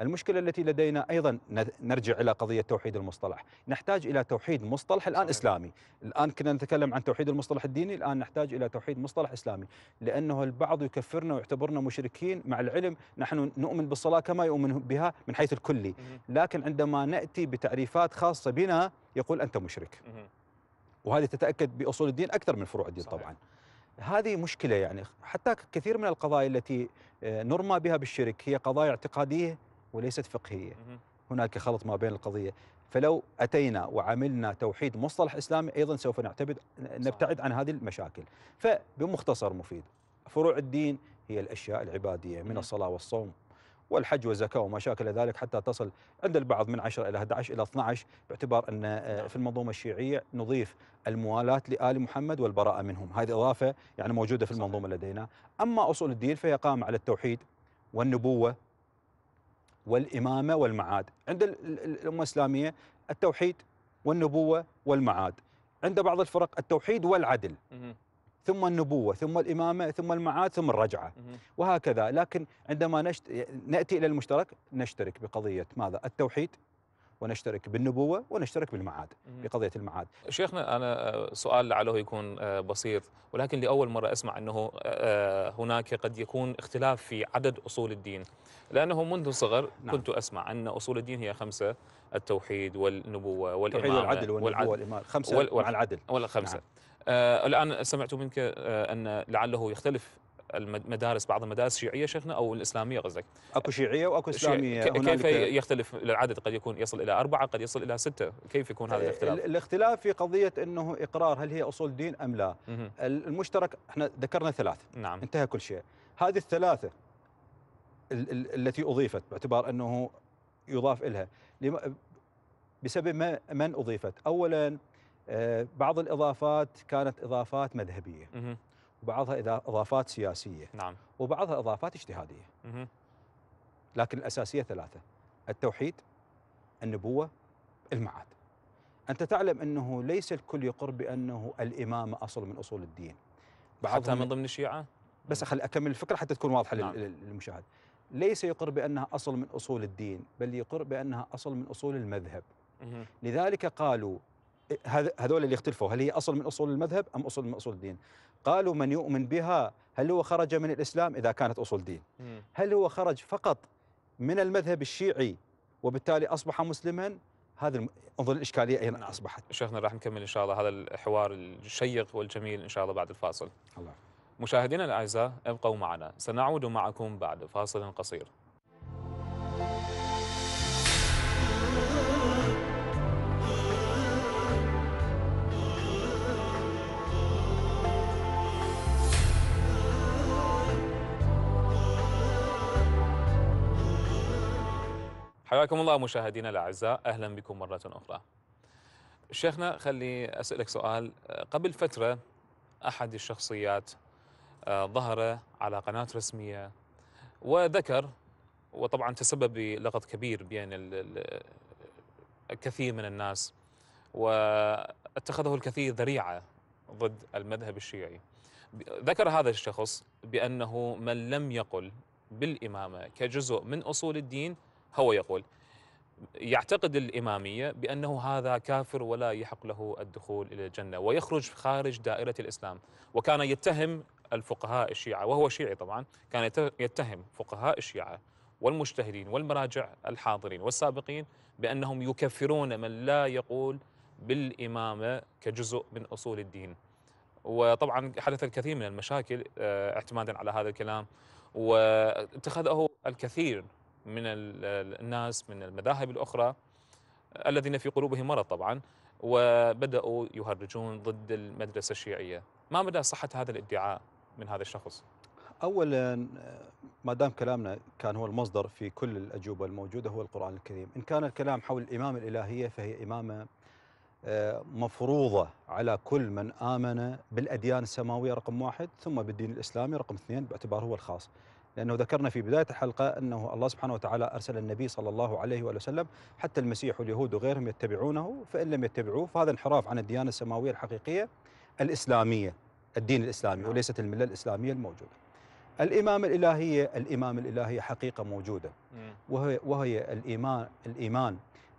Speaker 3: المشكله التي لدينا ايضا نرجع الى قضيه توحيد المصطلح نحتاج الى توحيد مصطلح الان اسلامي الان كنا نتكلم عن توحيد المصطلح الديني الان نحتاج الى توحيد مصطلح اسلامي لانه البعض يكفرنا ويعتبرنا مشركين مع العلم نحن نؤمن بالصلاه كما يؤمن بها من حيث الكلي لكن عندما ناتي بتعريفات خاصه بنا يقول انت مشرك وهذه تتاكد باصول الدين اكثر من فروع الدين طبعا هذه مشكلة يعني حتى كثير من القضايا التي آه، نرمى بها بالشرك هي قضايا اعتقادية وليست فقهية هناك خلط ما بين القضية فلو أتينا وعملنا توحيد مصطلح إسلامي أيضا سوف نعتبد نبتعد عن هذه المشاكل فبمختصر مفيد فروع الدين هي الأشياء العبادية من الصلاة والصوم والحج والزكاة وما شاكل ذلك حتى تصل عند البعض من 10 إلى 11 إلى 12 باعتبار أن آه، نعم. في المنظومة الشيعية نضيف الموالاة لآل محمد والبراءة منهم هذه إضافة يعني موجودة في المنظومة لدينا أما أصول الدين فهي قائمة على التوحيد والنبوة والإمامة والمعاد عند الأمة الإسلامية التوحيد والنبوة والمعاد عند بعض الفرق التوحيد والعدل ثم النبوة ثم الإمامة ثم المعاد ثم الرجعة وهكذا لكن عندما نشت... نأتي إلى المشترك نشترك بقضية ماذا التوحيد ونشترك بالنبوة ونشترك بالمعاد بقضية المعاد
Speaker 1: شيخنا أنا آه، سؤال لعله يكون آه، بسيط ولكن لأول مرة أسمع أنه آه، هناك قد يكون اختلاف في عدد أصول الدين لأنه منذ صغر نعم. كنت أسمع أن أصول الدين هي خمسة التوحيد والنبوة والإمامة والعدل والنبوة والإمامة خمسة وال... مع العدل والخمسة نعم. آه، الآن سمعت منك آه، أن لعله يختلف المدارس بعض المدارس شيعية شيخنا أو الإسلامية قصدك أكو شيعية وأكو إسلامية كيف يختلف العدد قد يكون يصل إلى أربعة قد يصل إلى ستة كيف يكون هذا آه، الاختلاف
Speaker 3: الاختلاف في قضية أنه إقرار هل هي أصول دين أم لا المشترك احنا ذكرنا ثلاث نعم. انتهى كل شيء هذه الثلاثة ال التي أضيفت باعتبار أنه يضاف إلها بسبب من أضيفت أولا آه، بعض الاضافات كانت اضافات مذهبيه وبعضها اضافات سياسيه نعم وبعضها اضافات اجتهاديه لكن الاساسيه ثلاثه التوحيد النبوه المعاد انت تعلم انه ليس الكل يقر بانه الامامه اصل من اصول الدين حتى من ضمن الشيعه بس خل اكمل الفكره حتى تكون واضحه نعم. للمشاهد ليس يقر بانها اصل من اصول الدين بل يقر بانها اصل من اصول المذهب لذلك قالوا هذول اللي اختلفوا هل هي أصل من أصول المذهب أم أصل من أصول الدين قالوا من يؤمن بها هل هو خرج من الإسلام إذا كانت أصول دين هل هو خرج فقط من المذهب الشيعي وبالتالي أصبح مسلما هذا انظر الإشكالية أين نعم. أصبحت
Speaker 1: شيخنا راح نكمل إن شاء الله هذا الحوار الشيق والجميل إن شاء الله بعد الفاصل الله مشاهدينا الأعزاء ابقوا معنا سنعود معكم بعد فاصل قصير حياكم الله مشاهدينا الاعزاء اهلا بكم مره اخرى. شيخنا خلي اسالك سؤال قبل فتره احد الشخصيات آه، ظهر على قناه رسميه وذكر وطبعا تسبب بلغط كبير بين الكثير من الناس واتخذه الكثير ذريعه ضد المذهب الشيعي. ذكر هذا الشخص بانه من لم يقل بالامامه كجزء من اصول الدين هو يقول يعتقد الإمامية بأنه هذا كافر ولا يحق له الدخول إلى الجنة ويخرج خارج دائرة الإسلام وكان يتهم الفقهاء الشيعة وهو شيعي طبعا كان يتهم فقهاء الشيعة والمجتهدين والمراجع الحاضرين والسابقين بأنهم يكفرون من لا يقول بالإمامة كجزء من أصول الدين وطبعا حدث الكثير من المشاكل آه، اعتمادا على هذا الكلام واتخذه الكثير من الناس من المذاهب الأخرى الذين في قلوبهم مرض طبعا وبدأوا يهرجون ضد المدرسة الشيعية ما مدى صحة هذا الادعاء من هذا الشخص؟
Speaker 3: اولا ما دام كلامنا كان هو المصدر في كل الاجوبه الموجوده هو القران الكريم، ان كان الكلام حول الامامه الالهيه فهي امامه آه، مفروضه على كل من امن بالاديان السماويه رقم واحد ثم بالدين الاسلامي رقم اثنين باعتباره هو الخاص. لأنه ذكرنا في بداية الحلقة أنه الله سبحانه وتعالى أرسل النبي صلى الله عليه وآله وسلم حتى المسيح واليهود وغيرهم يتبعونه فإن لم يتبعوه فهذا انحراف عن الديانة السماوية الحقيقية الإسلامية الدين الإسلامي نعم. وليست الملة الإسلامية الموجودة الإمام الإلهية الإمام الإلهية حقيقة موجودة وهي, وهي الإيمان, الإيمان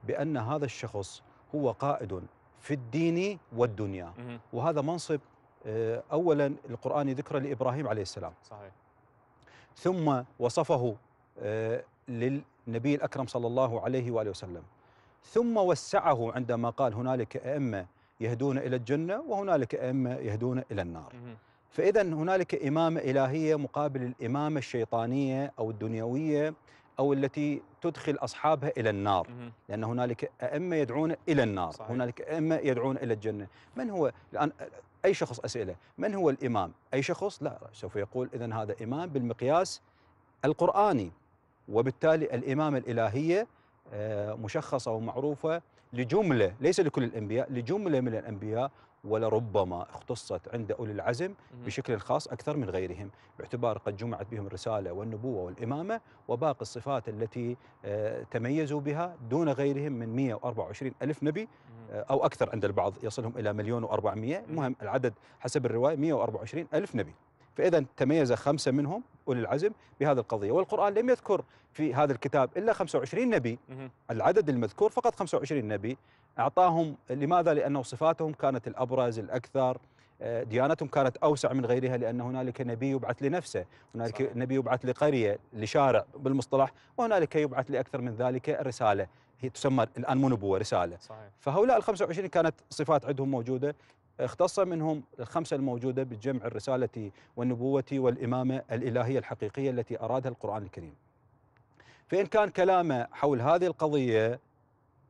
Speaker 3: بأن هذا الشخص هو قائد في الدين والدنيا وهذا منصب آه، أولا القرآن ذكر لإبراهيم عليه السلام صحيح ثم وصفه آه، للنبي الأكرم صلى الله عليه وآله وسلم ثم وسعه عندما قال هنالك أئمة يهدون إلى الجنة وهنالك أئمة يهدون إلى النار فإذا هنالك إمامة إلهية مقابل الإمامة الشيطانية أو الدنيوية أو التي تدخل أصحابها إلى النار لأن هنالك أئمة يدعون إلى النار صحيح. هنالك أئمة يدعون إلى الجنة من هو الآن أي شخص أسئلة من هو الإمام أي شخص لا سوف يقول إذا هذا إمام بالمقياس القرآني وبالتالي الإمامة الإلهية آه، مشخصة ومعروفة لجملة ليس لكل الأنبياء لجملة من الأنبياء ولربما اختصت عند أولي العزم بشكل خاص أكثر من غيرهم باعتبار قد جمعت بهم الرسالة والنبوة والإمامة وباقي الصفات التي آه، تميزوا بها دون غيرهم من 124 ألف نبي آه، أو أكثر عند البعض يصلهم إلى مليون و400 المهم العدد حسب الرواية 124 ألف نبي فإذا تميز خمسة منهم أولي العزم بهذه القضية والقرآن لم يذكر في هذا الكتاب إلا 25 نبي العدد المذكور فقط 25 نبي أعطاهم لماذا؟ لأنه صفاتهم كانت الأبرز الأكثر آه، ديانتهم كانت أوسع من غيرها لأن هنالك نبي يبعث لنفسه هنالك صحيح. نبي يبعث لقرية لشارع بالمصطلح وهنالك يبعث لأكثر من ذلك رسالة هي تسمى الآن مو نبوة رسالة صحيح. فهؤلاء ال 25 كانت صفات عندهم موجودة اختص منهم الخمسة الموجودة بجمع الرسالة والنبوة والإمامة الإلهية الحقيقية التي أرادها القرآن الكريم فإن كان كلامه حول هذه القضية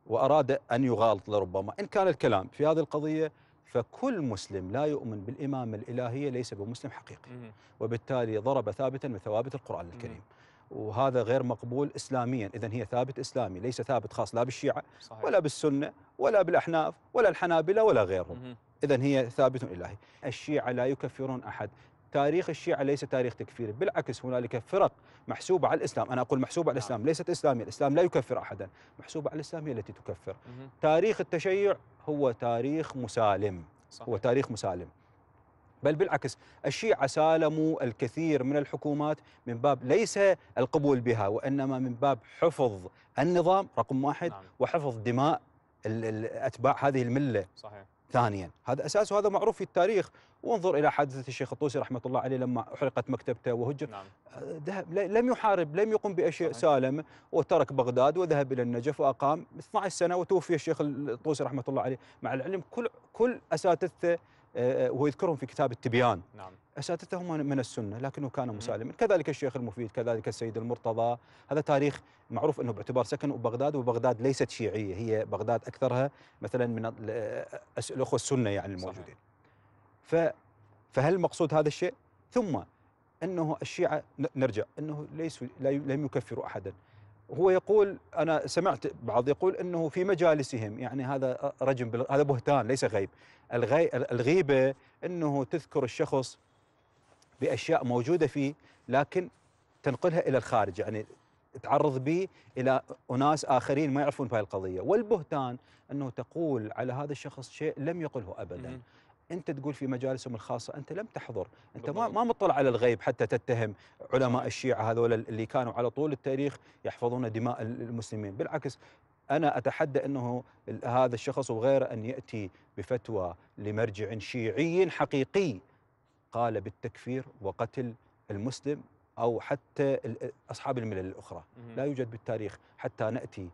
Speaker 3: وأراد أن يغالط لربما إن كان الكلام في هذه القضية فكل مسلم لا يؤمن بالإمامة الإلهية ليس بمسلم حقيقي وبالتالي ضرب ثابتا من ثوابت القرآن الكريم وهذا غير مقبول اسلاميا اذا هي ثابت اسلامي ليس ثابت خاص لا بالشيعه صحيح. ولا بالسنه ولا بالاحناف ولا الحنابله ولا غيرهم اذا هي ثابت الهي الشيعه لا يكفرون احد تاريخ الشيعة ليس تاريخ تكفيري بالعكس هنالك فرق محسوبة على الإسلام أنا أقول محسوبة على نعم. الإسلام ليست إسلامية الإسلام لا يكفر أحدا محسوبة على الإسلام هي التي تكفر تاريخ التشيع هو تاريخ مسالم صحيح. هو تاريخ مسالم بل بالعكس الشيعة سالموا الكثير من الحكومات من باب ليس القبول بها وإنما من باب حفظ النظام رقم واحد نعم. وحفظ دماء أتباع هذه الملة صحيح ثانيا هذا اساس وهذا معروف في التاريخ وانظر الى حادثه الشيخ الطوسي رحمه الله عليه لما احرقت مكتبته وهجر نعم. آه، ذهب لم يحارب لم يقم باشياء صحيح. سالم وترك بغداد وذهب الى النجف واقام 12 سنه وتوفي الشيخ الطوسي رحمه الله عليه مع العلم كل كل اساتذته آه، آه، وهو يذكرهم في كتاب التبيان نعم. أساتذتهم من السنة لكنه كان مسالما كذلك الشيخ المفيد كذلك السيد المرتضى هذا تاريخ معروف أنه باعتبار سكن بغداد وبغداد ليست شيعية هي بغداد أكثرها مثلا من آه، الأخوة السنة يعني الموجودين ف فهل المقصود هذا الشيء؟ ثم أنه الشيعة نرجع أنه ليسوا لا لم يكفروا أحدا هو يقول انا سمعت بعض يقول انه في مجالسهم يعني هذا رجم هذا بهتان ليس غيب الغي... الغيبه انه تذكر الشخص باشياء موجوده فيه لكن تنقلها الى الخارج يعني تعرض به الى اناس اخرين ما يعرفون هذه القضيه والبهتان انه تقول على هذا الشخص شيء لم يقله ابدا انت تقول في مجالسهم الخاصه انت لم تحضر انت ما ما مطلع على الغيب حتى تتهم علماء الشيعه هذول اللي كانوا على طول التاريخ يحفظون دماء المسلمين بالعكس انا اتحدى انه هذا الشخص وغيره ان ياتي بفتوى لمرجع شيعي حقيقي قال بالتكفير وقتل المسلم او حتى اصحاب الملل الاخرى لا يوجد بالتاريخ حتى ناتي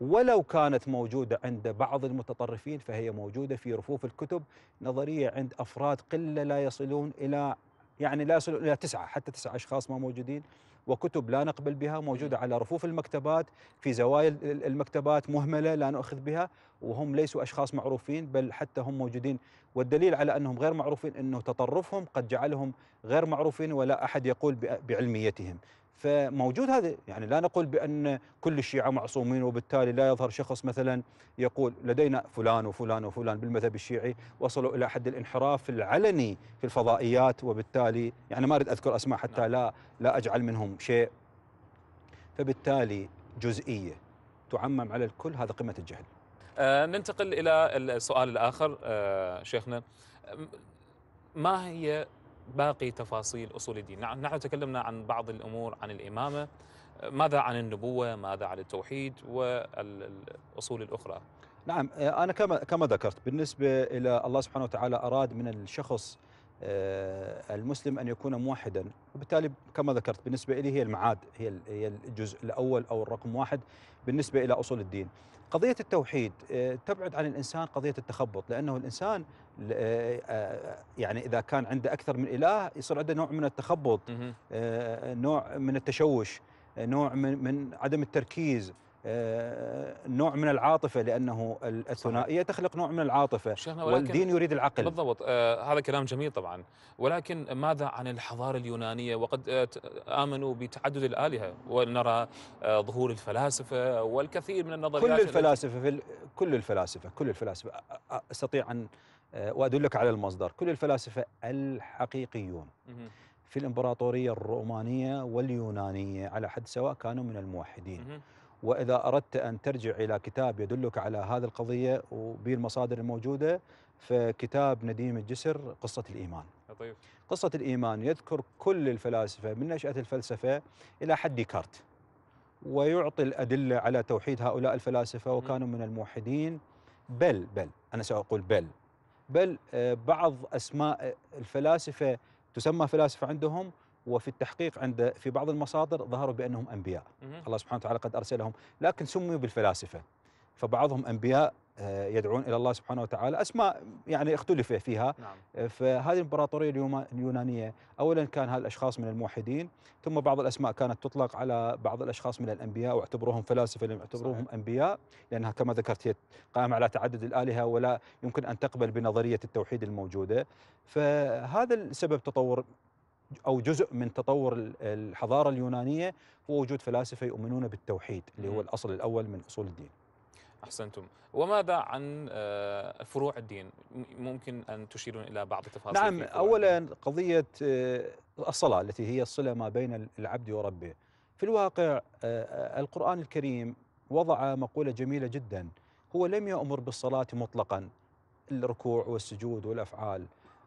Speaker 3: ولو كانت موجودة عند بعض المتطرفين فهي موجودة في رفوف الكتب نظرية عند أفراد قلة لا يصلون إلى يعني لا يصلون إلى تسعة حتى تسعة أشخاص ما موجودين وكتب لا نقبل بها موجودة على رفوف المكتبات في زوايا المكتبات مهملة لا نؤخذ بها وهم ليسوا أشخاص معروفين بل حتى هم موجودين والدليل على أنهم غير معروفين أنه تطرفهم قد جعلهم غير معروفين ولا أحد يقول بعلميتهم فموجود هذا يعني لا نقول بان كل الشيعه معصومين وبالتالي لا يظهر شخص مثلا يقول لدينا فلان وفلان وفلان بالمذهب الشيعي وصلوا الى حد الانحراف العلني في الفضائيات وبالتالي يعني ما اريد اذكر اسماء حتى نعم. لا لا اجعل منهم شيء فبالتالي جزئيه تعمم على الكل هذا قمه الجهل
Speaker 1: آه ننتقل الى السؤال الاخر آه شيخنا ما هي باقي تفاصيل أصول الدين نعم، نحن تكلمنا عن بعض الأمور عن الإمامة ماذا عن النبوة ماذا عن التوحيد والأصول الأخرى
Speaker 3: نعم آه، أنا كما, كما ذكرت بالنسبة إلى الله سبحانه وتعالى أراد من الشخص آه، المسلم أن يكون موحدا وبالتالي كما ذكرت بالنسبة إلي هي المعاد هي الجزء الأول أو الرقم واحد بالنسبة إلى أصول الدين قضية التوحيد آه، تبعد عن الإنسان قضية التخبط لأنه الإنسان آه، آه، يعني اذا كان عنده اكثر من اله يصير عنده نوع من التخبط آه، نوع من التشوش نوع من من عدم التركيز نوع من العاطفة لأنه الثنائية تخلق نوع من العاطفة والدين يريد العقل
Speaker 1: بالضبط هذا كلام جميل طبعا ولكن ماذا عن الحضارة اليونانية وقد آمنوا بتعدد الآلهة ونرى ظهور الفلاسفة والكثير من النظريات كل الفلاسفة
Speaker 3: في كل الفلاسفة كل الفلاسفة أستطيع أن آه، وأدلك على المصدر كل الفلاسفة الحقيقيون في الإمبراطورية الرومانية واليونانية على حد سواء كانوا من الموحدين وإذا أردت أن ترجع إلى كتاب يدلك على هذه القضية وبالمصادر الموجودة فكتاب نديم الجسر قصة الإيمان طيب. قصة الإيمان يذكر كل الفلاسفة من نشأة الفلسفة إلى حد ديكارت ويعطي الأدلة على توحيد هؤلاء الفلاسفة وكانوا من الموحدين بل بل أنا سأقول بل بل آه، بعض أسماء آه، الفلاسفة تسمى فلاسفة عندهم وفي التحقيق عند في بعض المصادر ظهروا بأنهم أنبياء الله سبحانه وتعالى قد أرسلهم لكن سموا بالفلاسفة فبعضهم انبياء آه، يدعون الى الله سبحانه وتعالى اسماء يعني اختلف فيها نعم. آه، فهذه الامبراطوريه اليونانيه اولا كان هالاشخاص من الموحدين ثم بعض الاسماء كانت تطلق على بعض الاشخاص من الانبياء واعتبروهم فلاسفه لم يعتبروهم صحيح. انبياء لانها كما ذكرت هي قائمه على تعدد الالهه ولا يمكن ان تقبل بنظريه التوحيد الموجوده فهذا السبب تطور او جزء من تطور الحضاره اليونانيه هو وجود فلاسفه يؤمنون بالتوحيد اللي هو الاصل الاول من اصول الدين
Speaker 1: أحسنتم وماذا عن آه، فروع الدين ممكن أن تشيرون إلى بعض التفاصيل نعم
Speaker 3: أولا قضية آه، الصلاة التي هي الصلة ما بين العبد وربه في الواقع آه، القرآن الكريم وضع مقولة جميلة جدا هو لم يأمر بالصلاة مطلقا الركوع والسجود والأفعال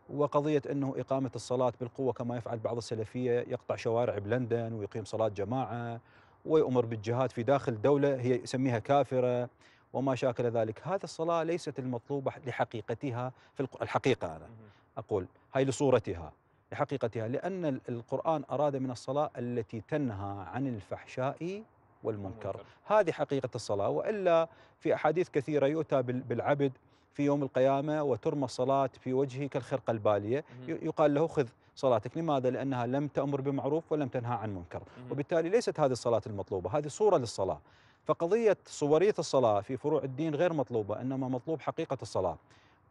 Speaker 3: وقضية أنه إقامة الصلاة بالقوة كما يفعل بعض السلفية يقطع شوارع بلندن ويقيم صلاة جماعة ويؤمر بالجهاد في داخل دولة هي يسميها كافرة وما شاكل ذلك هذا الصلاة ليست المطلوبة لحقيقتها في الحقيقة أنا أقول هاي لصورتها لحقيقتها لأن القرآن أراد من الصلاة التي تنهى عن الفحشاء والمنكر هذه حقيقة الصلاة وإلا في أحاديث كثيرة يؤتى بالعبد في يوم القيامة وترمى الصلاة في وجهه كالخرقة البالية يقال له خذ صلاتك لماذا؟ لأنها لم تأمر بمعروف ولم تنهى عن منكر وبالتالي ليست هذه الصلاة المطلوبة هذه صورة للصلاة فقضية صورية الصلاة في فروع الدين غير مطلوبة إنما مطلوب حقيقة الصلاة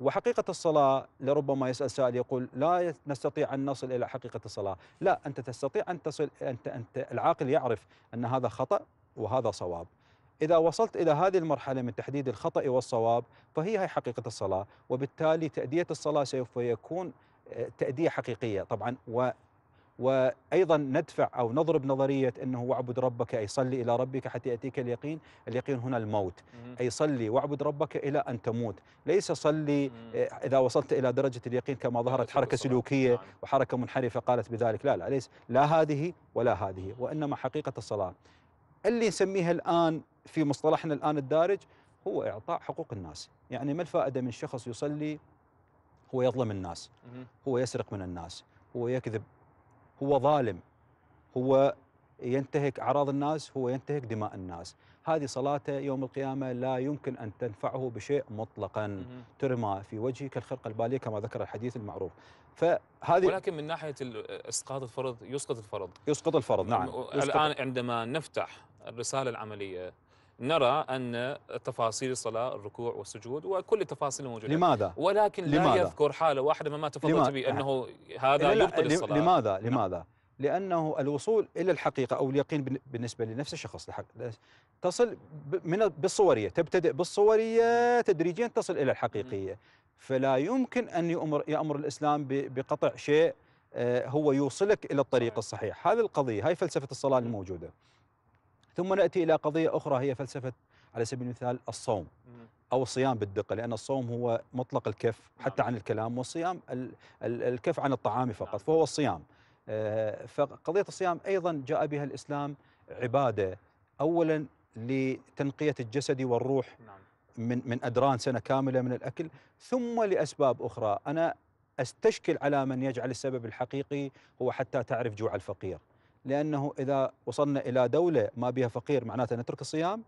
Speaker 3: وحقيقة الصلاة لربما يسأل سائل يقول لا نستطيع أن نصل إلى حقيقة الصلاة لا أنت تستطيع أن تصل أنت, أنت العاقل يعرف أن هذا خطأ وهذا صواب إذا وصلت إلى هذه المرحلة من تحديد الخطأ والصواب فهي هي حقيقة الصلاة وبالتالي تأدية الصلاة سوف يكون آه، تأدية حقيقية طبعا وايضا ندفع او نضرب نظريه انه واعبد ربك اي صلي الى ربك حتى ياتيك اليقين، اليقين هنا الموت، اي صلي واعبد ربك الى ان تموت، ليس صلي آه، اذا وصلت الى درجه اليقين كما ظهرت حركه سلوكيه نعم. وحركه منحرفه قالت بذلك، لا لا ليس لا هذه ولا هذه، وانما حقيقه الصلاه. اللي نسميها الان في مصطلحنا الان الدارج هو اعطاء حقوق الناس، يعني ما الفائده من شخص يصلي هو يظلم الناس، هو يسرق من الناس، هو يكذب هو ظالم هو ينتهك أعراض الناس هو ينتهك دماء الناس هذه صلاته يوم القيامة لا يمكن أن تنفعه بشيء مطلقا ترمى في وجهك الخرقه البالية كما ذكر الحديث المعروف فهذه ولكن
Speaker 1: من ناحية إسقاط الفرض يسقط الفرض
Speaker 3: يسقط الفرض نعم يسقط الآن
Speaker 1: عندما نفتح الرسالة العملية نرى أن تفاصيل الصلاة الركوع والسجود وكل التفاصيل الموجوده لماذا؟ ولكن لا لماذا؟ يذكر حالة واحدة مما تفضلت به أنه هذا يبطل الصلاة لماذا؟
Speaker 3: نعم. لماذا؟ لأنه الوصول إلى الحقيقة أو اليقين بالنسبة لنفس الشخص تصل من بالصورية تبتدئ بالصورية تدريجيا تصل إلى الحقيقية نعم. فلا يمكن أن يأمر, يأمر الإسلام بقطع شيء آه، هو يوصلك إلى الطريق الصحيح هذه القضية هاي فلسفة الصلاة الموجودة ثم ناتي الى قضيه اخرى هي فلسفه على سبيل المثال الصوم او الصيام بالدقه لان الصوم هو مطلق الكف نعم. حتى عن الكلام والصيام الكف عن الطعام نعم. فقط فهو الصيام آه، فقضيه الصيام ايضا جاء بها الاسلام عباده اولا لتنقيه الجسد والروح نعم. من من ادران سنه كامله من الاكل ثم لاسباب اخرى انا استشكل على من يجعل السبب الحقيقي هو حتى تعرف جوع الفقير لانه اذا وصلنا الى دوله ما بها فقير معناته نترك الصيام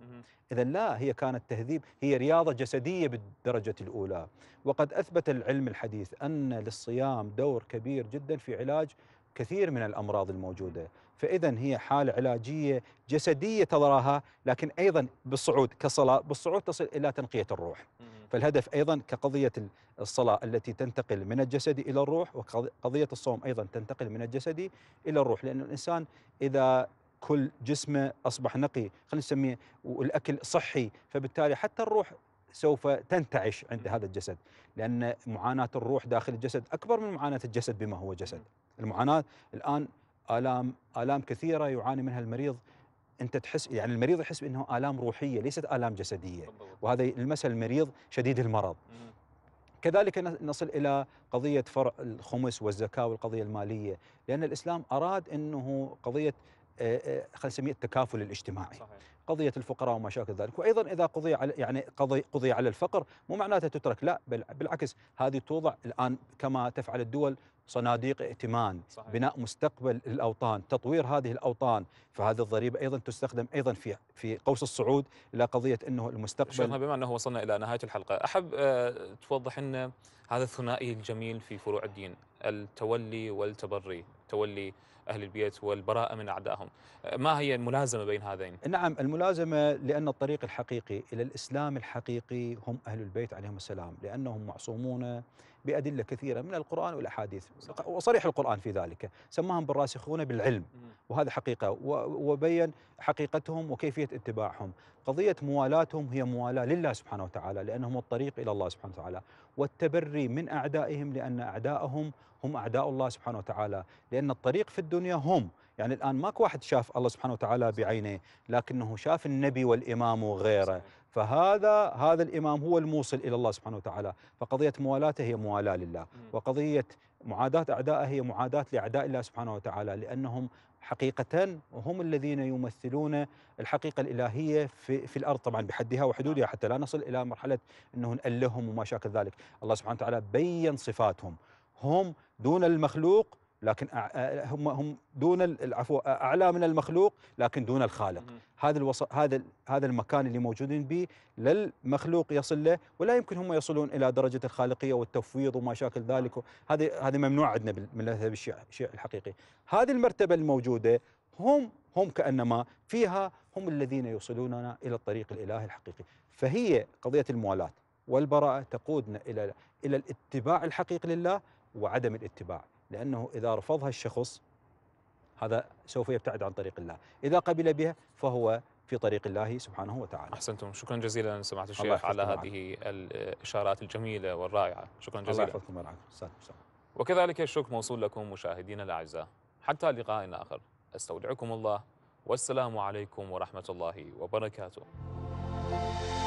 Speaker 3: اذا لا هي كانت تهذيب هي رياضه جسديه بالدرجه الاولى وقد اثبت العلم الحديث ان للصيام دور كبير جدا في علاج كثير من الامراض الموجوده فاذا هي حاله علاجيه جسديه تظهرها لكن ايضا بالصعود كصلاه بالصعود تصل الى تنقيه الروح فالهدف ايضا كقضيه الصلاه التي تنتقل من الجسد الى الروح وقضيه الصوم ايضا تنتقل من الجسد الى الروح لان الانسان اذا كل جسمه اصبح نقي خلينا نسميه والاكل صحي فبالتالي حتى الروح سوف تنتعش عند هذا الجسد لأن معاناة الروح داخل الجسد أكبر من معاناة الجسد بما هو جسد المعاناة الآن الام الام كثيره يعاني منها المريض انت تحس يعني المريض يحس بانه الام روحيه ليست الام جسديه وهذا يلمسها المريض شديد المرض كذلك نصل الى قضيه فرع الخمس والزكاه والقضيه الماليه لان الاسلام اراد انه قضيه آه، آه، خلينا نسميه التكافل الاجتماعي صحيح. قضية الفقراء ومشاكل ذلك وأيضا إذا قضي على يعني قضي, قضي على الفقر مو معناته تترك لا بالعكس هذه توضع الآن كما تفعل الدول صناديق ائتمان صحيح. بناء مستقبل الاوطان تطوير هذه الاوطان فهذه الضريبه ايضا تستخدم ايضا في في قوس الصعود الى قضيه انه المستقبل
Speaker 1: بما انه وصلنا الى نهايه الحلقه احب آه، توضح لنا هذا الثنائي الجميل في فروع الدين التولي والتبري تولي أهل البيت والبراءة من أعدائهم ما هي الملازمة بين هذين؟
Speaker 3: نعم الملازمة لأن الطريق الحقيقي إلى الإسلام الحقيقي هم أهل البيت عليهم السلام لأنهم معصومون بأدلة كثيرة من القرآن والأحاديث وصريح القرآن في ذلك سماهم بالراسخون بالعلم وهذا حقيقة وبين حقيقتهم وكيفية اتباعهم قضية موالاتهم هي موالاة لله سبحانه وتعالى لأنهم الطريق إلى الله سبحانه وتعالى والتبري من أعدائهم لأن أعدائهم هم أعداء الله سبحانه وتعالى لأن الطريق في الدنيا هم يعني الآن ماكو واحد شاف الله سبحانه وتعالى بعينه لكنه شاف النبي والإمام وغيره فهذا هذا الإمام هو الموصل إلى الله سبحانه وتعالى فقضية موالاته هي موالاة لله وقضية معاداة أعدائه هي معاداة لأعداء الله سبحانه وتعالى لأنهم حقيقة هم الذين يمثلون الحقيقة الإلهية في, في الأرض طبعا بحدها وحدودها نعم. حتى لا نصل إلى مرحلة أنه نألههم وما شاكل ذلك الله سبحانه وتعالى بين صفاتهم هم دون المخلوق لكن هم هم دون العفو اعلى من المخلوق لكن دون الخالق هذا الوص... هذا هذا المكان اللي موجودين به للمخلوق يصل له ولا يمكن هم يصلون الى درجه الخالقيه والتفويض وما شاكل ذلك هذه هذه ممنوع عندنا من المذهب الشيعي الحقيقي هذه المرتبه الموجوده هم هم كانما فيها هم الذين يوصلوننا الى الطريق الالهي الحقيقي فهي قضيه الموالاه والبراءه تقودنا الى الى الاتباع الحقيقي لله وعدم الاتباع لأنه إذا رفضها الشخص هذا سوف يبتعد عن طريق الله إذا قبل بها فهو في طريق الله سبحانه وتعالى أحسنتم
Speaker 1: شكرا جزيلا سمعت الشيخ على هذه الإشارات الجميلة والرائعة شكرا جزيلا الله يحفظكم وكذلك الشكر موصول لكم مشاهدينا الأعزاء حتى لقاء آخر أستودعكم الله والسلام عليكم ورحمة الله وبركاته